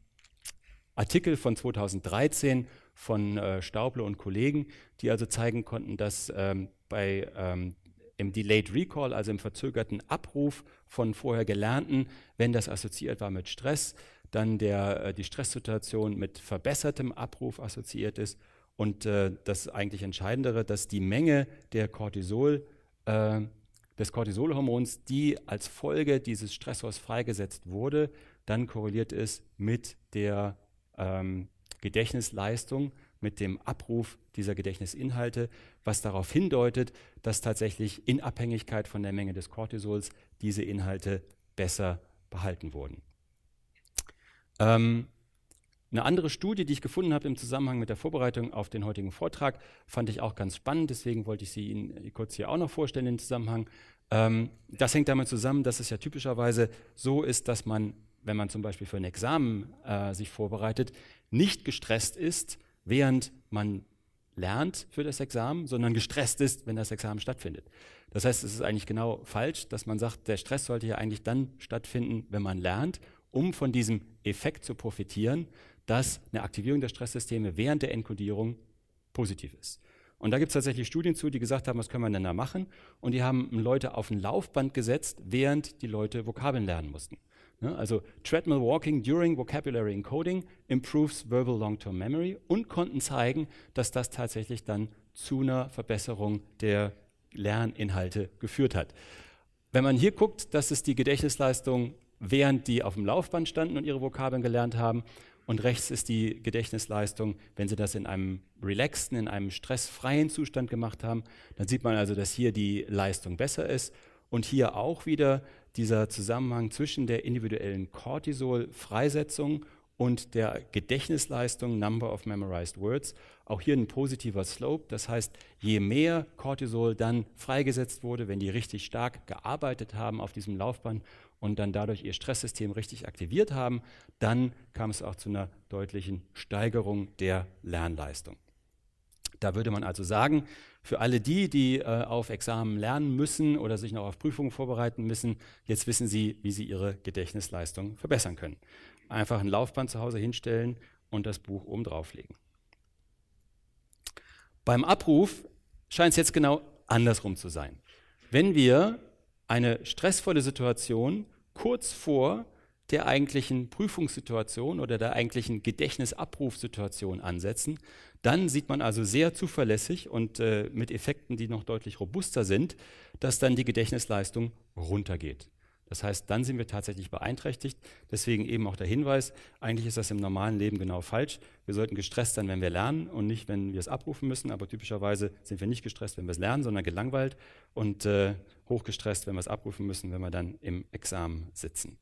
Artikel von 2013 von äh, Stauble und Kollegen, die also zeigen konnten, dass ähm, bei ähm, im Delayed Recall, also im verzögerten Abruf von vorher Gelernten, wenn das assoziiert war mit Stress, dann der, äh, die Stresssituation mit verbessertem Abruf assoziiert ist und äh, das eigentlich Entscheidendere, dass die Menge der Cortisol äh, des Cortisolhormons, die als Folge dieses Stressors freigesetzt wurde, dann korreliert es mit der ähm, Gedächtnisleistung, mit dem Abruf dieser Gedächtnisinhalte, was darauf hindeutet, dass tatsächlich in Abhängigkeit von der Menge des Cortisols diese Inhalte besser behalten wurden. Ähm, eine andere Studie, die ich gefunden habe im Zusammenhang mit der Vorbereitung auf den heutigen Vortrag, fand ich auch ganz spannend. Deswegen wollte ich sie Ihnen kurz hier auch noch vorstellen, den Zusammenhang. Ähm, das hängt damit zusammen, dass es ja typischerweise so ist, dass man, wenn man zum Beispiel für ein Examen äh, sich vorbereitet, nicht gestresst ist, während man lernt für das Examen, sondern gestresst ist, wenn das Examen stattfindet. Das heißt, es ist eigentlich genau falsch, dass man sagt, der Stress sollte ja eigentlich dann stattfinden, wenn man lernt, um von diesem Effekt zu profitieren, dass eine Aktivierung der Stresssysteme während der Enkodierung positiv ist. Und da gibt es tatsächlich Studien zu, die gesagt haben, was können wir denn da machen? Und die haben Leute auf ein Laufband gesetzt, während die Leute Vokabeln lernen mussten. Ne? Also Treadmill Walking during Vocabulary Encoding improves verbal long-term memory und konnten zeigen, dass das tatsächlich dann zu einer Verbesserung der Lerninhalte geführt hat. Wenn man hier guckt, das ist die Gedächtnisleistung, während die auf dem Laufband standen und ihre Vokabeln gelernt haben und rechts ist die Gedächtnisleistung, wenn Sie das in einem relaxten, in einem stressfreien Zustand gemacht haben. Dann sieht man also, dass hier die Leistung besser ist und hier auch wieder dieser Zusammenhang zwischen der individuellen Cortisol-Freisetzung und der Gedächtnisleistung Number of Memorized Words. Auch hier ein positiver Slope. Das heißt, je mehr Cortisol dann freigesetzt wurde, wenn die richtig stark gearbeitet haben auf diesem Laufband, und dann dadurch ihr Stresssystem richtig aktiviert haben, dann kam es auch zu einer deutlichen Steigerung der Lernleistung. Da würde man also sagen, für alle die, die äh, auf Examen lernen müssen oder sich noch auf Prüfungen vorbereiten müssen, jetzt wissen sie, wie sie ihre Gedächtnisleistung verbessern können. Einfach ein Laufband zu Hause hinstellen und das Buch oben drauflegen. Beim Abruf scheint es jetzt genau andersrum zu sein. Wenn wir eine stressvolle Situation kurz vor der eigentlichen Prüfungssituation oder der eigentlichen Gedächtnisabrufsituation ansetzen. Dann sieht man also sehr zuverlässig und äh, mit Effekten, die noch deutlich robuster sind, dass dann die Gedächtnisleistung runtergeht. Das heißt, dann sind wir tatsächlich beeinträchtigt. Deswegen eben auch der Hinweis, eigentlich ist das im normalen Leben genau falsch. Wir sollten gestresst sein, wenn wir lernen und nicht, wenn wir es abrufen müssen. Aber typischerweise sind wir nicht gestresst, wenn wir es lernen, sondern gelangweilt und äh, hochgestresst, wenn wir es abrufen müssen, wenn wir dann im Examen sitzen.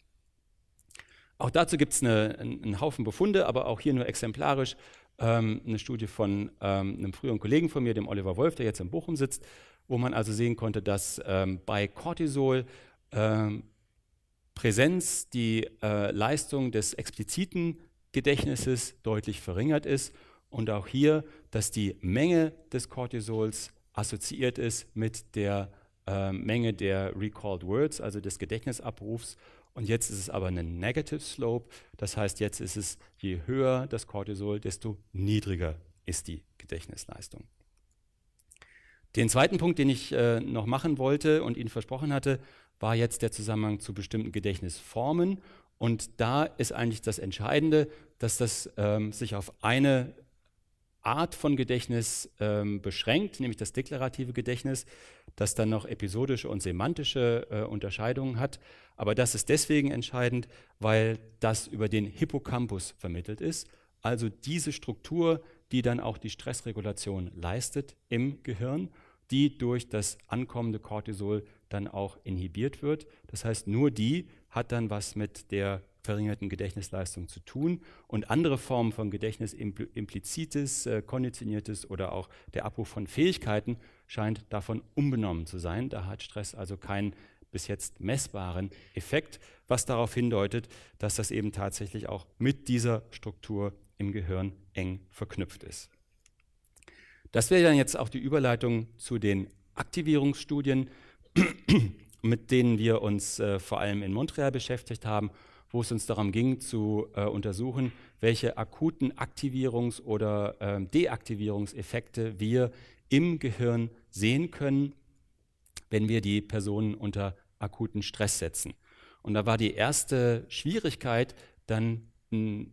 Auch dazu gibt es eine, einen Haufen Befunde, aber auch hier nur exemplarisch ähm, eine Studie von ähm, einem früheren Kollegen von mir, dem Oliver Wolf, der jetzt in Bochum sitzt, wo man also sehen konnte, dass ähm, bei Cortisol ähm, Präsenz, die äh, Leistung des expliziten Gedächtnisses deutlich verringert ist und auch hier, dass die Menge des Cortisols assoziiert ist mit der äh, Menge der Recalled Words, also des Gedächtnisabrufs. Und jetzt ist es aber ein Negative Slope, das heißt, jetzt ist es, je höher das Cortisol, desto niedriger ist die Gedächtnisleistung. Den zweiten Punkt, den ich äh, noch machen wollte und Ihnen versprochen hatte, war jetzt der Zusammenhang zu bestimmten Gedächtnisformen. Und da ist eigentlich das Entscheidende, dass das ähm, sich auf eine Art von Gedächtnis ähm, beschränkt, nämlich das deklarative Gedächtnis, das dann noch episodische und semantische äh, Unterscheidungen hat. Aber das ist deswegen entscheidend, weil das über den Hippocampus vermittelt ist, also diese Struktur, die dann auch die Stressregulation leistet im Gehirn, die durch das ankommende Cortisol dann auch inhibiert wird. Das heißt, nur die hat dann was mit der verringerten Gedächtnisleistung zu tun und andere Formen von Gedächtnis, implizites, äh, konditioniertes oder auch der Abruf von Fähigkeiten scheint davon unbenommen zu sein. Da hat Stress also keinen bis jetzt messbaren Effekt, was darauf hindeutet, dass das eben tatsächlich auch mit dieser Struktur im Gehirn eng verknüpft ist. Das wäre dann jetzt auch die Überleitung zu den Aktivierungsstudien mit denen wir uns äh, vor allem in Montreal beschäftigt haben, wo es uns darum ging zu äh, untersuchen, welche akuten Aktivierungs- oder äh, Deaktivierungseffekte wir im Gehirn sehen können, wenn wir die Personen unter akuten Stress setzen. Und da war die erste Schwierigkeit, dann ein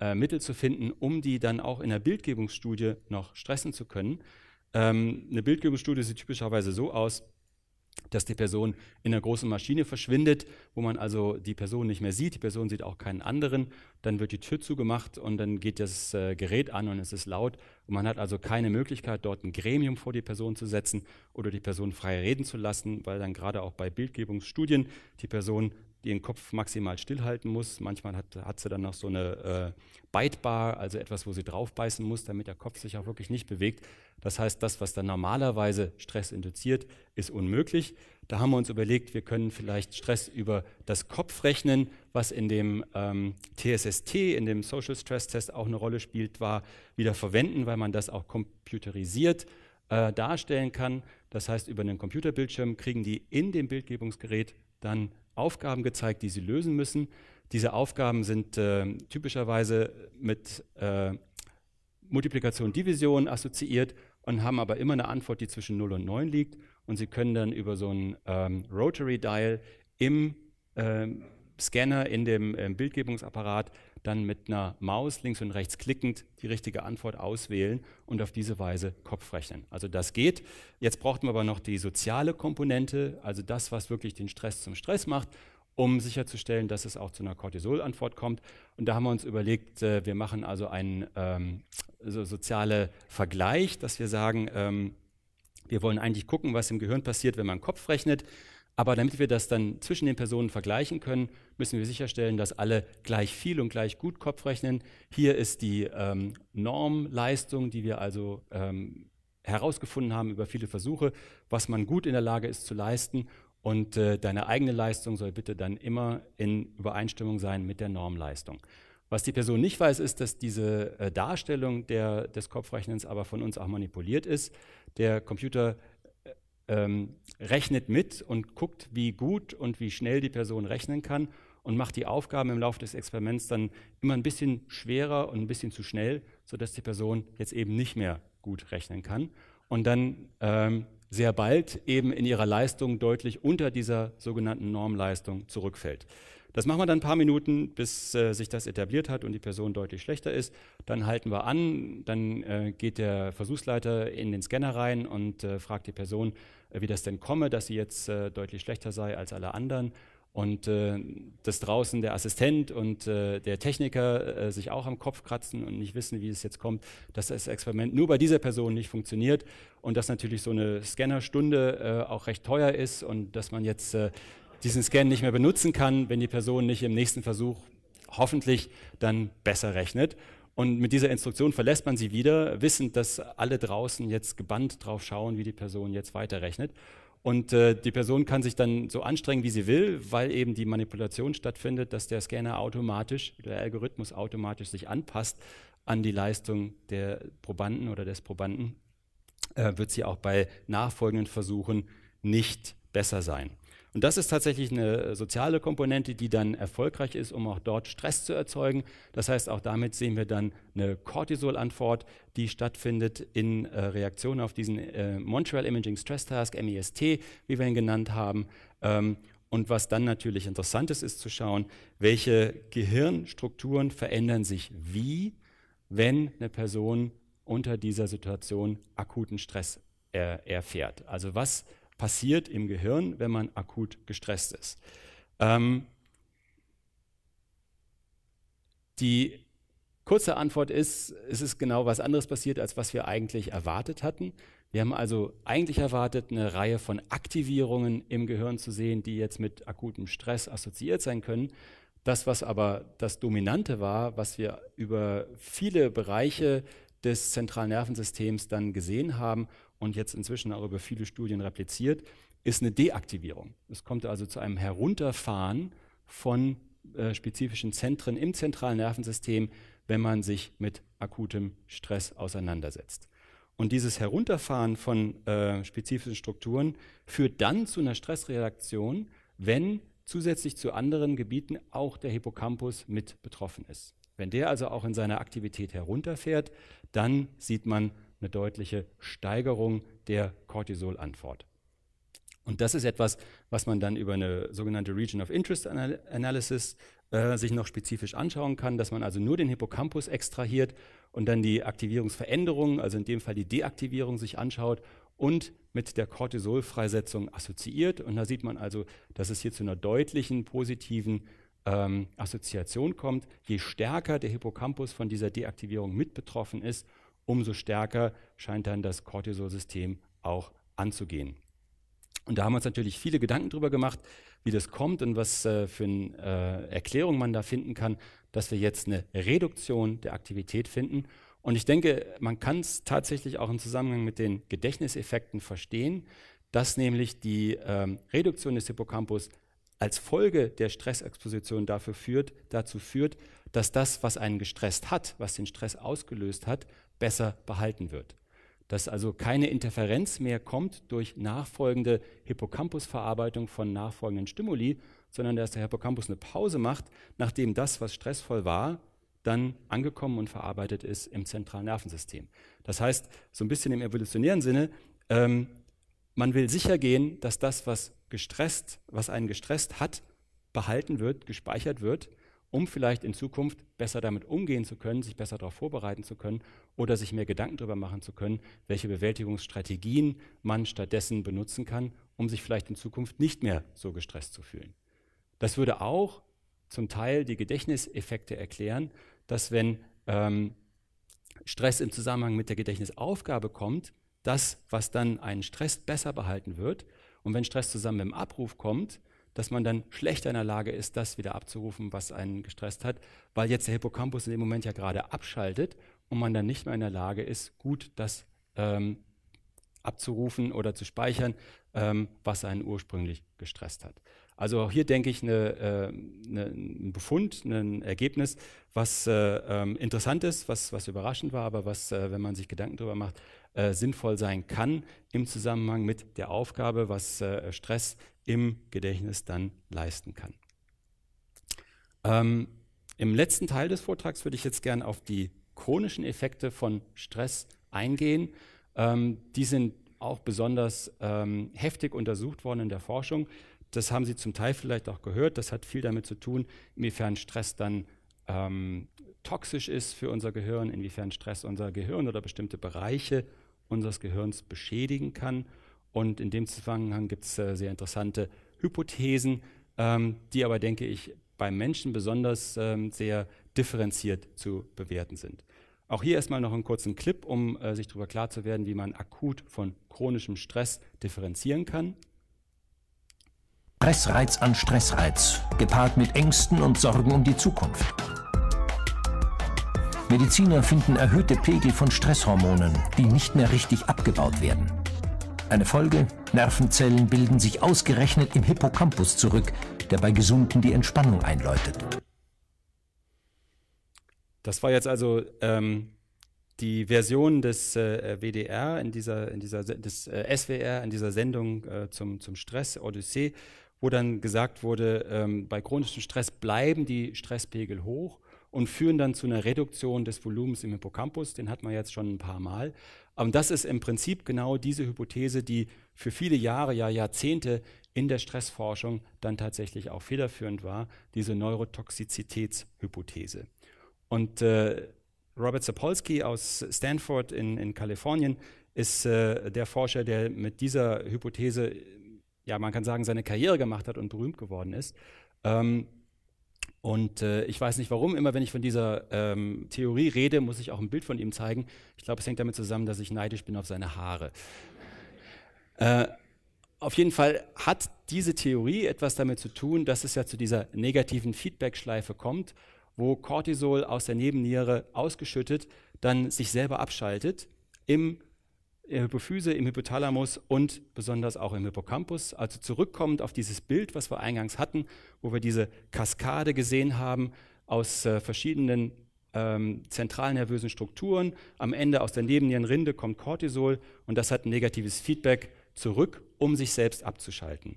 äh, Mittel zu finden, um die dann auch in der Bildgebungsstudie noch stressen zu können. Ähm, eine Bildgebungsstudie sieht typischerweise so aus, dass die Person in einer großen Maschine verschwindet, wo man also die Person nicht mehr sieht, die Person sieht auch keinen anderen, dann wird die Tür zugemacht und dann geht das äh, Gerät an und es ist laut und man hat also keine Möglichkeit, dort ein Gremium vor die Person zu setzen oder die Person frei reden zu lassen, weil dann gerade auch bei Bildgebungsstudien die Person die den Kopf maximal stillhalten muss. Manchmal hat, hat sie dann noch so eine äh, Beitbar, also etwas, wo sie draufbeißen muss, damit der Kopf sich auch wirklich nicht bewegt. Das heißt, das, was dann normalerweise Stress induziert, ist unmöglich. Da haben wir uns überlegt, wir können vielleicht Stress über das Kopfrechnen, was in dem ähm, TSST, in dem Social Stress Test auch eine Rolle spielt, war wieder verwenden, weil man das auch computerisiert äh, darstellen kann. Das heißt, über einen Computerbildschirm kriegen die in dem Bildgebungsgerät dann Aufgaben gezeigt, die sie lösen müssen. Diese Aufgaben sind äh, typischerweise mit äh, Multiplikation, Division assoziiert und haben aber immer eine Antwort, die zwischen 0 und 9 liegt. Und Sie können dann über so einen ähm, Rotary Dial im ähm, Scanner, in dem ähm, Bildgebungsapparat dann mit einer Maus links und rechts klickend die richtige Antwort auswählen und auf diese Weise Kopfrechnen. Also das geht. Jetzt braucht man aber noch die soziale Komponente, also das, was wirklich den Stress zum Stress macht, um sicherzustellen, dass es auch zu einer Cortisolantwort kommt. Und da haben wir uns überlegt, äh, wir machen also einen ähm, so sozialen Vergleich, dass wir sagen, ähm, wir wollen eigentlich gucken, was im Gehirn passiert, wenn man Kopf rechnet aber damit wir das dann zwischen den Personen vergleichen können, müssen wir sicherstellen, dass alle gleich viel und gleich gut Kopf rechnen. Hier ist die ähm, Normleistung, die wir also ähm, herausgefunden haben über viele Versuche, was man gut in der Lage ist zu leisten. Und äh, deine eigene Leistung soll bitte dann immer in Übereinstimmung sein mit der Normleistung. Was die Person nicht weiß, ist, dass diese äh, Darstellung der, des Kopfrechnens aber von uns auch manipuliert ist. Der Computer ähm, rechnet mit und guckt, wie gut und wie schnell die Person rechnen kann und macht die Aufgaben im Laufe des Experiments dann immer ein bisschen schwerer und ein bisschen zu schnell, sodass die Person jetzt eben nicht mehr gut rechnen kann und dann ähm, sehr bald eben in ihrer Leistung deutlich unter dieser sogenannten Normleistung zurückfällt. Das machen wir dann ein paar Minuten, bis äh, sich das etabliert hat und die Person deutlich schlechter ist. Dann halten wir an, dann äh, geht der Versuchsleiter in den Scanner rein und äh, fragt die Person, äh, wie das denn komme, dass sie jetzt äh, deutlich schlechter sei als alle anderen. Und äh, dass draußen der Assistent und der Techniker sich auch am Kopf kratzen und nicht wissen, wie es jetzt kommt, dass das Experiment nur bei dieser Person nicht funktioniert und dass natürlich so eine Scannerstunde auch recht teuer ist und dass man jetzt diesen Scan nicht mehr benutzen kann, wenn die Person nicht im nächsten Versuch hoffentlich dann besser rechnet. Und mit dieser Instruktion verlässt man sie wieder, wissend, dass alle draußen jetzt gebannt drauf schauen, wie die Person jetzt weiterrechnet. Und äh, die Person kann sich dann so anstrengen, wie sie will, weil eben die Manipulation stattfindet, dass der Scanner automatisch, der Algorithmus automatisch sich anpasst an die Leistung der Probanden oder des Probanden, äh, wird sie auch bei nachfolgenden Versuchen nicht besser sein. Und das ist tatsächlich eine äh, soziale Komponente, die dann erfolgreich ist, um auch dort Stress zu erzeugen. Das heißt, auch damit sehen wir dann eine cortisol Cortisolantwort, die stattfindet in äh, Reaktion auf diesen äh, Montreal Imaging Stress Task, MEST, wie wir ihn genannt haben. Ähm, und was dann natürlich interessant ist, ist zu schauen, welche Gehirnstrukturen verändern sich wie, wenn eine Person unter dieser Situation akuten Stress äh, erfährt. Also was passiert im Gehirn, wenn man akut gestresst ist. Ähm, die kurze Antwort ist, es ist genau was anderes passiert, als was wir eigentlich erwartet hatten. Wir haben also eigentlich erwartet, eine Reihe von Aktivierungen im Gehirn zu sehen, die jetzt mit akutem Stress assoziiert sein können. Das, was aber das Dominante war, was wir über viele Bereiche des zentralen Nervensystems dann gesehen haben und jetzt inzwischen auch über viele Studien repliziert, ist eine Deaktivierung. Es kommt also zu einem Herunterfahren von äh, spezifischen Zentren im zentralen Nervensystem, wenn man sich mit akutem Stress auseinandersetzt. Und dieses Herunterfahren von äh, spezifischen Strukturen führt dann zu einer Stressreaktion, wenn zusätzlich zu anderen Gebieten auch der Hippocampus mit betroffen ist. Wenn der also auch in seiner Aktivität herunterfährt, dann sieht man eine deutliche Steigerung der Cortisolantwort. Und das ist etwas, was man dann über eine sogenannte Region of Interest Analysis äh, sich noch spezifisch anschauen kann, dass man also nur den Hippocampus extrahiert und dann die Aktivierungsveränderungen, also in dem Fall die Deaktivierung, sich anschaut und mit der Cortisolfreisetzung assoziiert. Und da sieht man also, dass es hier zu einer deutlichen positiven ähm, Assoziation kommt. Je stärker der Hippocampus von dieser Deaktivierung mit betroffen ist, umso stärker scheint dann das Cortisolsystem auch anzugehen. Und da haben wir uns natürlich viele Gedanken darüber gemacht, wie das kommt und was äh, für eine äh, Erklärung man da finden kann, dass wir jetzt eine Reduktion der Aktivität finden. Und ich denke, man kann es tatsächlich auch im Zusammenhang mit den Gedächtniseffekten verstehen, dass nämlich die ähm, Reduktion des Hippocampus als Folge der Stressexposition dafür führt, dazu führt, dass das, was einen gestresst hat, was den Stress ausgelöst hat, besser behalten wird. Dass also keine Interferenz mehr kommt durch nachfolgende Hippocampus-Verarbeitung von nachfolgenden Stimuli, sondern dass der Hippocampus eine Pause macht, nachdem das, was stressvoll war, dann angekommen und verarbeitet ist im zentralen Nervensystem. Das heißt, so ein bisschen im evolutionären Sinne, ähm, man will sicher gehen, dass das, was gestresst, was einen gestresst hat, behalten wird, gespeichert wird um vielleicht in Zukunft besser damit umgehen zu können, sich besser darauf vorbereiten zu können oder sich mehr Gedanken darüber machen zu können, welche Bewältigungsstrategien man stattdessen benutzen kann, um sich vielleicht in Zukunft nicht mehr so gestresst zu fühlen. Das würde auch zum Teil die Gedächtniseffekte erklären, dass wenn ähm, Stress im Zusammenhang mit der Gedächtnisaufgabe kommt, das, was dann einen Stress besser behalten wird, und wenn Stress zusammen mit dem Abruf kommt, dass man dann schlechter in der Lage ist, das wieder abzurufen, was einen gestresst hat, weil jetzt der Hippocampus in dem Moment ja gerade abschaltet und man dann nicht mehr in der Lage ist, gut das ähm, abzurufen oder zu speichern, ähm, was einen ursprünglich gestresst hat. Also auch hier denke ich eine, äh, eine, ein Befund, ein Ergebnis, was äh, ähm, interessant ist, was, was überraschend war, aber was, äh, wenn man sich Gedanken darüber macht, äh, sinnvoll sein kann im Zusammenhang mit der Aufgabe, was äh, Stress im Gedächtnis dann leisten kann. Ähm, Im letzten Teil des Vortrags würde ich jetzt gerne auf die chronischen Effekte von Stress eingehen. Ähm, die sind auch besonders ähm, heftig untersucht worden in der Forschung. Das haben Sie zum Teil vielleicht auch gehört. Das hat viel damit zu tun, inwiefern Stress dann ähm, toxisch ist für unser Gehirn, inwiefern Stress unser Gehirn oder bestimmte Bereiche unseres Gehirns beschädigen kann. Und in dem Zusammenhang gibt es äh, sehr interessante Hypothesen, ähm, die aber, denke ich, beim Menschen besonders ähm, sehr differenziert zu bewerten sind. Auch hier erstmal noch einen kurzen Clip, um äh, sich darüber klar zu werden, wie man akut von chronischem Stress differenzieren kann. Stressreiz an Stressreiz, gepaart mit Ängsten und Sorgen um die Zukunft. Mediziner finden erhöhte Pegel von Stresshormonen, die nicht mehr richtig abgebaut werden. Eine Folge, Nervenzellen bilden sich ausgerechnet im Hippocampus zurück, der bei Gesunden die Entspannung einläutet. Das war jetzt also ähm, die Version des äh, WDR, in dieser, in dieser, des äh, SWR, in dieser Sendung äh, zum, zum Stress, Odyssee, wo dann gesagt wurde, ähm, bei chronischem Stress bleiben die Stresspegel hoch und führen dann zu einer Reduktion des Volumens im Hippocampus. Den hat man jetzt schon ein paar Mal. Und das ist im Prinzip genau diese Hypothese, die für viele Jahre, ja Jahrzehnte in der Stressforschung dann tatsächlich auch federführend war, diese Neurotoxizitätshypothese. Und äh, Robert Sapolsky aus Stanford in, in Kalifornien ist äh, der Forscher, der mit dieser Hypothese, ja man kann sagen, seine Karriere gemacht hat und berühmt geworden ist. Ähm, und äh, ich weiß nicht warum, immer wenn ich von dieser ähm, Theorie rede, muss ich auch ein Bild von ihm zeigen. Ich glaube, es hängt damit zusammen, dass ich neidisch bin auf seine Haare. Äh, auf jeden Fall hat diese Theorie etwas damit zu tun, dass es ja zu dieser negativen Feedback-Schleife kommt, wo Cortisol aus der Nebenniere ausgeschüttet dann sich selber abschaltet im äh, Hypophyse, im Hypothalamus und besonders auch im Hippocampus. Also zurückkommend auf dieses Bild, was wir eingangs hatten, wo wir diese Kaskade gesehen haben aus äh, verschiedenen ähm, zentralnervösen Strukturen. Am Ende aus der Nebennierenrinde kommt Cortisol und das hat ein negatives Feedback zurück, um sich selbst abzuschalten.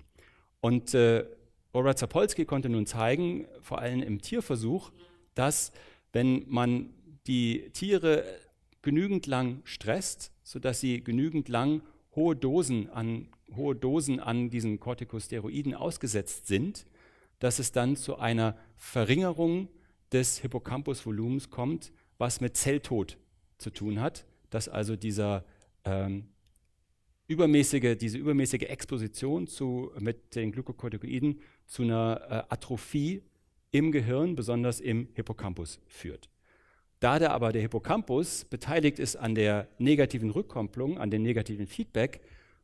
Und äh, Ora Zapolsky konnte nun zeigen, vor allem im Tierversuch, dass wenn man die Tiere genügend lang stresst, sodass sie genügend lang hohe Dosen an, hohe Dosen an diesen Corticosteroiden ausgesetzt sind, dass es dann zu einer Verringerung des Hippocampus-Volumens kommt, was mit Zelltod zu tun hat, dass also dieser, ähm, übermäßige, diese übermäßige Exposition zu, mit den Glukokortikoiden zu einer äh, Atrophie im Gehirn, besonders im Hippocampus, führt. Da der aber der Hippocampus beteiligt ist an der negativen Rückkopplung, an dem negativen Feedback,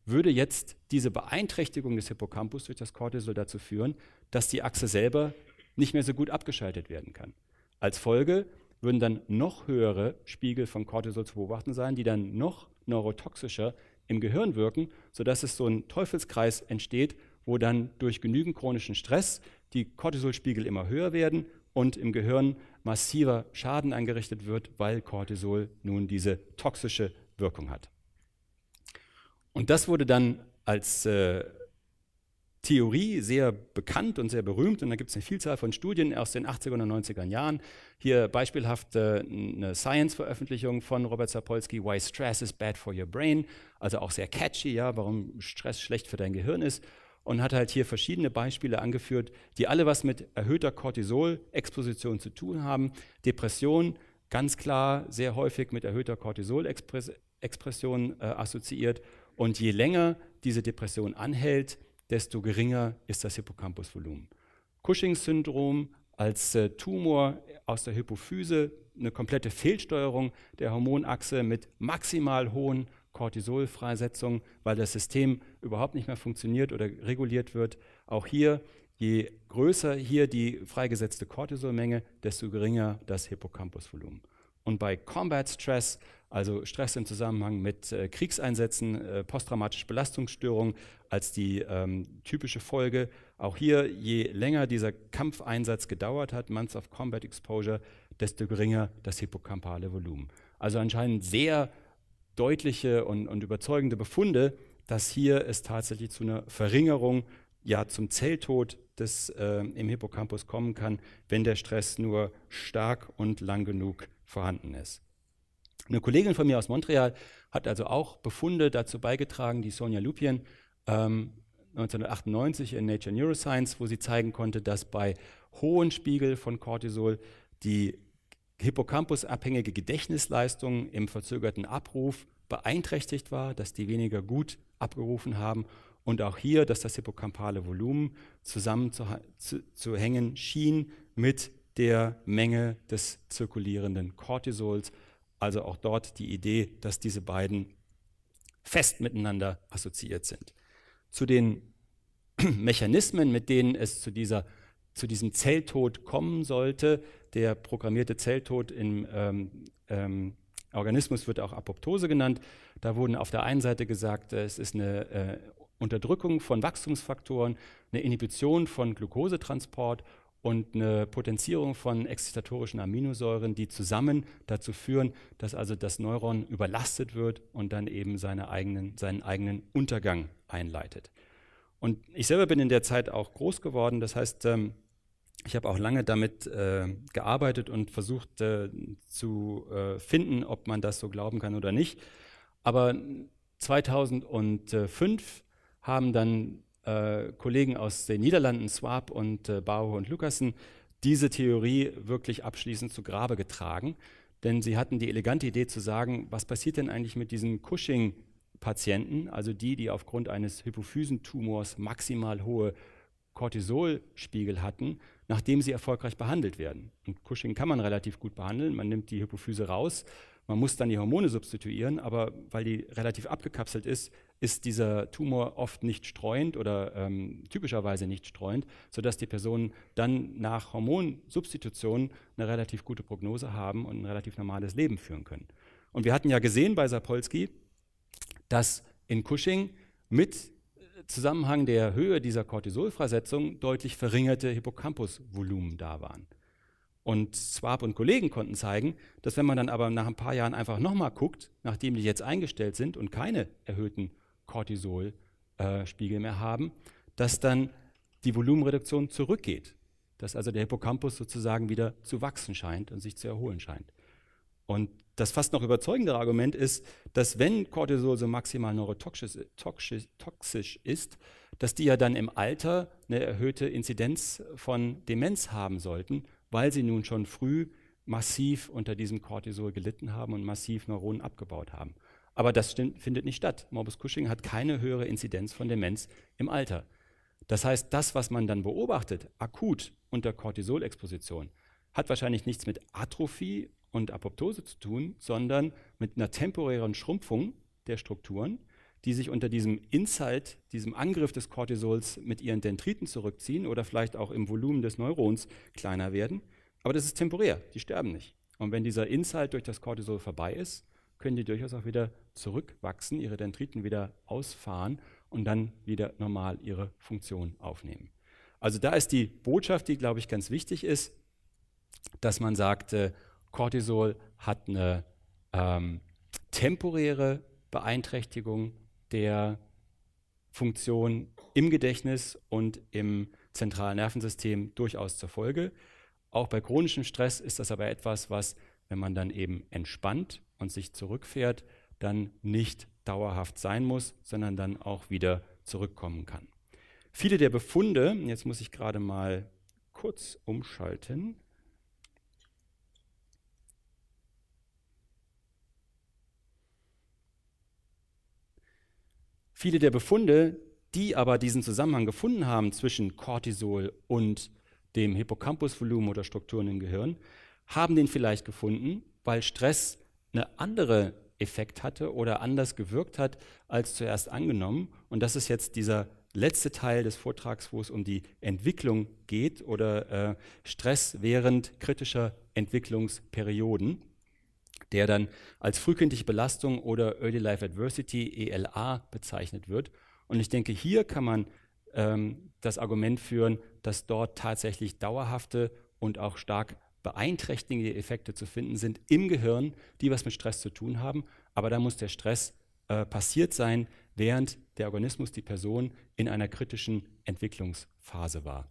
würde jetzt diese Beeinträchtigung des Hippocampus durch das Cortisol dazu führen, dass die Achse selber nicht mehr so gut abgeschaltet werden kann. Als Folge würden dann noch höhere Spiegel von Cortisol zu beobachten sein, die dann noch neurotoxischer im Gehirn wirken, sodass es so ein Teufelskreis entsteht, wo dann durch genügend chronischen Stress die Cortisolspiegel immer höher werden und im Gehirn massiver Schaden angerichtet wird, weil Cortisol nun diese toxische Wirkung hat. Und das wurde dann als äh, Theorie sehr bekannt und sehr berühmt und da gibt es eine Vielzahl von Studien aus den 80er und 90er Jahren. Hier beispielhaft äh, eine Science-Veröffentlichung von Robert Sapolsky, Why Stress is Bad for Your Brain, also auch sehr catchy, ja, warum Stress schlecht für dein Gehirn ist und hat halt hier verschiedene Beispiele angeführt, die alle was mit erhöhter Cortisol-Exposition zu tun haben. Depression, ganz klar, sehr häufig mit erhöhter Cortisol-Expression äh, assoziiert. Und je länger diese Depression anhält, desto geringer ist das Hippocampusvolumen. Cushing-Syndrom als äh, Tumor aus der Hypophyse, eine komplette Fehlsteuerung der Hormonachse mit maximal hohen Cortisolfreisetzung, weil das System überhaupt nicht mehr funktioniert oder reguliert wird. Auch hier, je größer hier die freigesetzte Cortisolmenge, desto geringer das Hippocampusvolumen. Und bei Combat Stress, also Stress im Zusammenhang mit äh, Kriegseinsätzen, äh, posttraumatische Belastungsstörung als die ähm, typische Folge, auch hier, je länger dieser Kampfeinsatz gedauert hat, Months of Combat Exposure, desto geringer das hippocampale Volumen. Also anscheinend sehr deutliche und, und überzeugende Befunde, dass hier es tatsächlich zu einer Verringerung, ja zum Zelltod des, äh, im Hippocampus kommen kann, wenn der Stress nur stark und lang genug vorhanden ist. Eine Kollegin von mir aus Montreal hat also auch Befunde dazu beigetragen, die Sonja Lupien ähm, 1998 in Nature Neuroscience, wo sie zeigen konnte, dass bei hohen Spiegel von Cortisol die hippocampusabhängige Gedächtnisleistung im verzögerten Abruf beeinträchtigt war, dass die weniger gut abgerufen haben und auch hier, dass das hippocampale Volumen zusammenzuhängen zu, zu schien mit der Menge des zirkulierenden Cortisols. Also auch dort die Idee, dass diese beiden fest miteinander assoziiert sind. Zu den Mechanismen, mit denen es zu dieser zu diesem Zelltod kommen sollte, der programmierte Zelltod im ähm, ähm, Organismus wird auch Apoptose genannt. Da wurden auf der einen Seite gesagt, äh, es ist eine äh, Unterdrückung von Wachstumsfaktoren, eine Inhibition von Glukosetransport und eine Potenzierung von exzitatorischen Aminosäuren, die zusammen dazu führen, dass also das Neuron überlastet wird und dann eben seine eigenen, seinen eigenen Untergang einleitet. Und ich selber bin in der Zeit auch groß geworden. Das heißt, ähm, ich habe auch lange damit äh, gearbeitet und versucht äh, zu äh, finden, ob man das so glauben kann oder nicht. Aber 2005 haben dann äh, Kollegen aus den Niederlanden, Swab und äh, Bauer und Lukassen, diese Theorie wirklich abschließend zu Grabe getragen. Denn sie hatten die elegante Idee zu sagen, was passiert denn eigentlich mit diesen Cushing-Patienten, also die, die aufgrund eines Hypophysentumors maximal hohe Cortisolspiegel hatten, nachdem sie erfolgreich behandelt werden. Und Cushing kann man relativ gut behandeln. Man nimmt die Hypophyse raus, man muss dann die Hormone substituieren, aber weil die relativ abgekapselt ist, ist dieser Tumor oft nicht streuend oder ähm, typischerweise nicht streuend, sodass die Personen dann nach Hormonsubstitution eine relativ gute Prognose haben und ein relativ normales Leben führen können. Und wir hatten ja gesehen bei Sapolsky, dass in Cushing mit Zusammenhang der Höhe dieser Cortisolfreisetzung deutlich verringerte Hippocampusvolumen da waren. Und Swab und Kollegen konnten zeigen, dass wenn man dann aber nach ein paar Jahren einfach nochmal guckt, nachdem die jetzt eingestellt sind und keine erhöhten Cortisol-Spiegel Cortisolspiegel mehr haben, dass dann die Volumenreduktion zurückgeht. Dass also der Hippocampus sozusagen wieder zu wachsen scheint und sich zu erholen scheint. Und das fast noch überzeugendere Argument ist, dass wenn Cortisol so maximal neurotoxisch toxisch, toxisch ist, dass die ja dann im Alter eine erhöhte Inzidenz von Demenz haben sollten, weil sie nun schon früh massiv unter diesem Cortisol gelitten haben und massiv Neuronen abgebaut haben. Aber das stimmt, findet nicht statt. Morbus Cushing hat keine höhere Inzidenz von Demenz im Alter. Das heißt, das, was man dann beobachtet, akut unter Cortisolexposition, hat wahrscheinlich nichts mit Atrophie und Apoptose zu tun, sondern mit einer temporären Schrumpfung der Strukturen, die sich unter diesem Insight, diesem Angriff des Cortisols mit ihren Dendriten zurückziehen oder vielleicht auch im Volumen des Neurons kleiner werden. Aber das ist temporär, die sterben nicht. Und wenn dieser Insight durch das Cortisol vorbei ist, können die durchaus auch wieder zurückwachsen, ihre Dendriten wieder ausfahren und dann wieder normal ihre Funktion aufnehmen. Also da ist die Botschaft, die, glaube ich, ganz wichtig ist, dass man sagt, äh, Cortisol hat eine ähm, temporäre Beeinträchtigung der Funktion im Gedächtnis und im zentralen Nervensystem durchaus zur Folge. Auch bei chronischem Stress ist das aber etwas, was, wenn man dann eben entspannt und sich zurückfährt, dann nicht dauerhaft sein muss, sondern dann auch wieder zurückkommen kann. Viele der Befunde, jetzt muss ich gerade mal kurz umschalten, Viele der Befunde, die aber diesen Zusammenhang gefunden haben zwischen Cortisol und dem Hippocampusvolumen oder Strukturen im Gehirn, haben den vielleicht gefunden, weil Stress eine andere Effekt hatte oder anders gewirkt hat als zuerst angenommen. Und das ist jetzt dieser letzte Teil des Vortrags, wo es um die Entwicklung geht oder äh, Stress während kritischer Entwicklungsperioden der dann als frühkindliche Belastung oder Early Life Adversity, ELA, bezeichnet wird. Und ich denke, hier kann man ähm, das Argument führen, dass dort tatsächlich dauerhafte und auch stark beeinträchtigende Effekte zu finden sind im Gehirn, die was mit Stress zu tun haben. Aber da muss der Stress äh, passiert sein, während der Organismus, die Person in einer kritischen Entwicklungsphase war.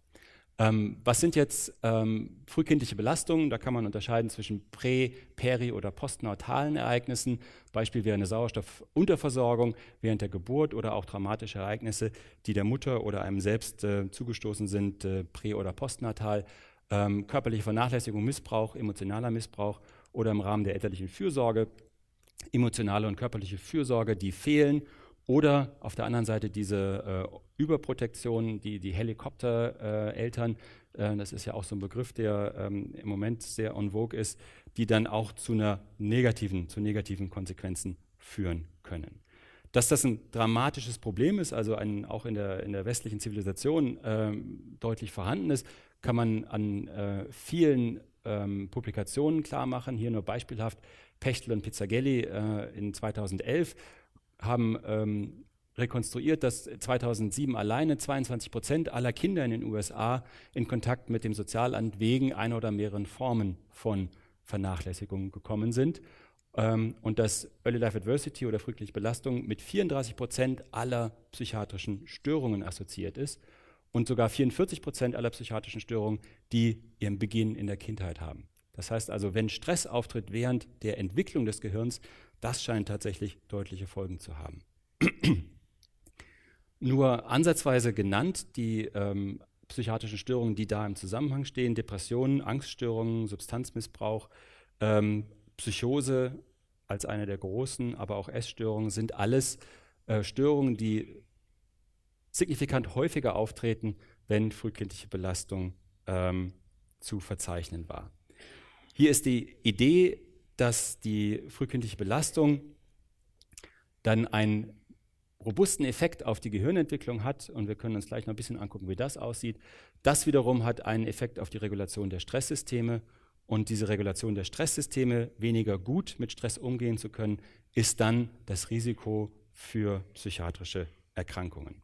Ähm, was sind jetzt ähm, frühkindliche Belastungen? Da kann man unterscheiden zwischen prä-, peri- oder postnatalen Ereignissen. Beispiel wäre eine Sauerstoffunterversorgung während der Geburt oder auch dramatische Ereignisse, die der Mutter oder einem selbst äh, zugestoßen sind, äh, prä- oder postnatal. Ähm, körperliche Vernachlässigung, Missbrauch, emotionaler Missbrauch oder im Rahmen der elterlichen Fürsorge. Emotionale und körperliche Fürsorge, die fehlen oder auf der anderen Seite diese äh, Überprotektion, die, die Helikoptereltern, äh, das ist ja auch so ein Begriff, der ähm, im Moment sehr en vogue ist, die dann auch zu einer negativen, zu negativen Konsequenzen führen können. Dass das ein dramatisches Problem ist, also ein, auch in der, in der westlichen Zivilisation ähm, deutlich vorhanden ist, kann man an äh, vielen ähm, Publikationen klar machen. Hier nur beispielhaft Pechtel und Pizzagelli äh, in 2011 haben ähm, rekonstruiert, dass 2007 alleine 22 Prozent aller Kinder in den USA in Kontakt mit dem Sozialamt wegen einer oder mehreren Formen von Vernachlässigung gekommen sind ähm, und dass Early Life Adversity oder frühkindliche Belastung mit 34 Prozent aller psychiatrischen Störungen assoziiert ist und sogar 44 Prozent aller psychiatrischen Störungen, die ihren Beginn in der Kindheit haben. Das heißt also, wenn Stress auftritt während der Entwicklung des Gehirns, das scheint tatsächlich deutliche Folgen zu haben nur ansatzweise genannt, die ähm, psychiatrischen Störungen, die da im Zusammenhang stehen, Depressionen, Angststörungen, Substanzmissbrauch, ähm, Psychose als eine der großen, aber auch Essstörungen sind alles äh, Störungen, die signifikant häufiger auftreten, wenn frühkindliche Belastung ähm, zu verzeichnen war. Hier ist die Idee, dass die frühkindliche Belastung dann ein robusten Effekt auf die Gehirnentwicklung hat, und wir können uns gleich noch ein bisschen angucken, wie das aussieht, das wiederum hat einen Effekt auf die Regulation der Stresssysteme. Und diese Regulation der Stresssysteme, weniger gut mit Stress umgehen zu können, ist dann das Risiko für psychiatrische Erkrankungen.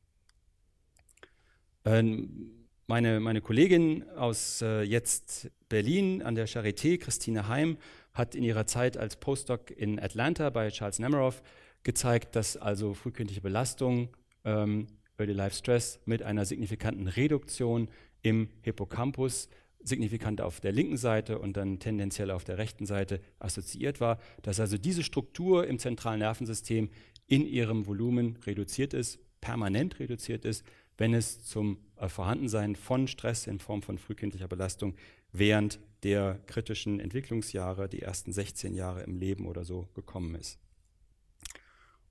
Ähm, meine, meine, Kollegin aus äh, jetzt Berlin an der Charité, Christine Heim, hat in ihrer Zeit als Postdoc in Atlanta bei Charles Nemiroff gezeigt, dass also frühkindliche Belastung, ähm, Early Life Stress mit einer signifikanten Reduktion im Hippocampus signifikant auf der linken Seite und dann tendenziell auf der rechten Seite assoziiert war, dass also diese Struktur im zentralen Nervensystem in ihrem Volumen reduziert ist, permanent reduziert ist, wenn es zum äh, Vorhandensein von Stress in Form von frühkindlicher Belastung während der kritischen Entwicklungsjahre, die ersten 16 Jahre im Leben oder so gekommen ist.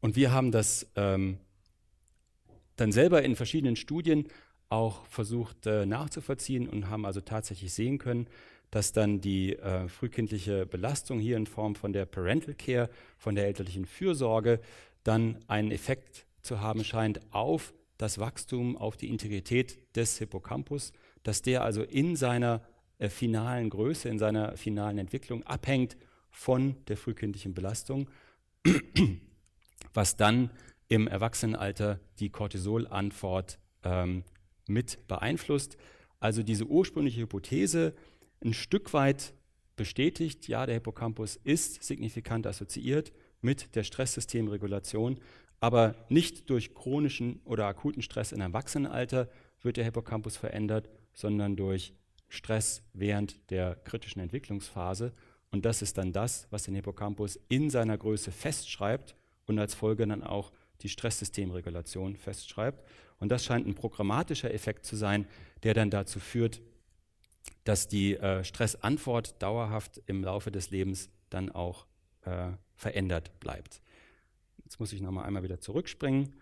Und wir haben das ähm, dann selber in verschiedenen Studien auch versucht äh, nachzuvollziehen und haben also tatsächlich sehen können, dass dann die äh, frühkindliche Belastung hier in Form von der Parental Care, von der elterlichen Fürsorge, dann einen Effekt zu haben scheint auf das Wachstum, auf die Integrität des Hippocampus, dass der also in seiner äh, finalen Größe, in seiner finalen Entwicklung abhängt von der frühkindlichen Belastung was dann im Erwachsenenalter die Cortisolantwort ähm, mit beeinflusst. Also diese ursprüngliche Hypothese ein Stück weit bestätigt, ja, der Hippocampus ist signifikant assoziiert mit der Stresssystemregulation, aber nicht durch chronischen oder akuten Stress im Erwachsenenalter wird der Hippocampus verändert, sondern durch Stress während der kritischen Entwicklungsphase. Und das ist dann das, was den Hippocampus in seiner Größe festschreibt und als Folge dann auch die Stresssystemregulation festschreibt. Und das scheint ein programmatischer Effekt zu sein, der dann dazu führt, dass die äh, Stressantwort dauerhaft im Laufe des Lebens dann auch äh, verändert bleibt. Jetzt muss ich nochmal einmal wieder zurückspringen,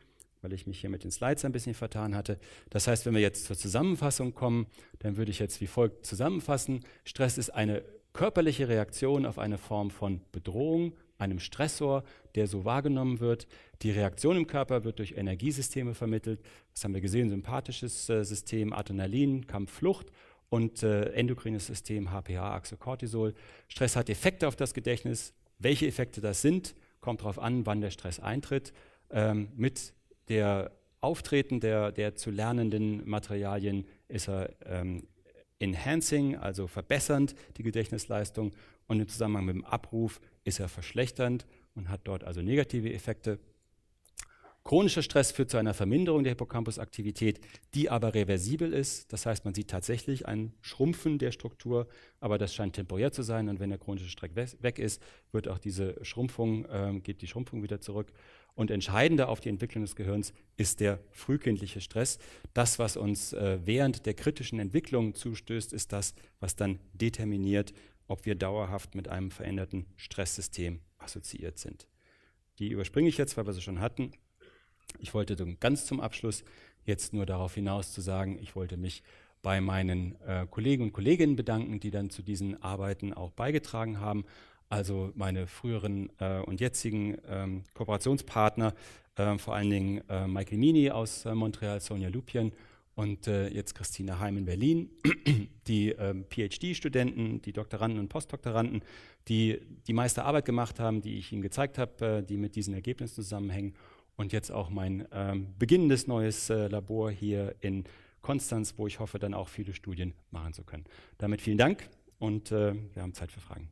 weil ich mich hier mit den Slides ein bisschen vertan hatte. Das heißt, wenn wir jetzt zur Zusammenfassung kommen, dann würde ich jetzt wie folgt zusammenfassen. Stress ist eine körperliche Reaktion auf eine Form von Bedrohung, einem Stressor, der so wahrgenommen wird. Die Reaktion im Körper wird durch Energiesysteme vermittelt. Das haben wir gesehen, sympathisches äh, System, Adrenalin, Kampfflucht und äh, endokrines System, HPA, Achse, Cortisol. Stress hat Effekte auf das Gedächtnis. Welche Effekte das sind, kommt darauf an, wann der Stress eintritt. Ähm, mit der Auftreten der, der zu lernenden Materialien ist er ähm, enhancing, also verbessernd die Gedächtnisleistung und im Zusammenhang mit dem Abruf ist er verschlechternd und hat dort also negative Effekte. Chronischer Stress führt zu einer Verminderung der Hippocampusaktivität, die aber reversibel ist. Das heißt, man sieht tatsächlich ein Schrumpfen der Struktur, aber das scheint temporär zu sein. Und wenn der chronische Stress weg ist, wird auch diese Schrumpfung, äh, geht die Schrumpfung wieder zurück. Und entscheidender auf die Entwicklung des Gehirns ist der frühkindliche Stress. Das, was uns äh, während der kritischen Entwicklung zustößt, ist das, was dann determiniert, ob wir dauerhaft mit einem veränderten Stresssystem assoziiert sind. Die überspringe ich jetzt, weil wir sie schon hatten. Ich wollte ganz zum Abschluss jetzt nur darauf hinaus zu sagen, ich wollte mich bei meinen äh, Kollegen und Kolleginnen bedanken, die dann zu diesen Arbeiten auch beigetragen haben. Also meine früheren äh, und jetzigen ähm, Kooperationspartner, äh, vor allen Dingen äh, Michael Mini aus äh, Montreal, Sonja Lupien und äh, jetzt Christine Heim in Berlin, die ähm, PhD-Studenten, die Doktoranden und Postdoktoranden, die die meiste Arbeit gemacht haben, die ich Ihnen gezeigt habe, äh, die mit diesen Ergebnissen zusammenhängen. Und jetzt auch mein ähm, beginnendes neues äh, Labor hier in Konstanz, wo ich hoffe, dann auch viele Studien machen zu können. Damit vielen Dank und äh, wir haben Zeit für Fragen.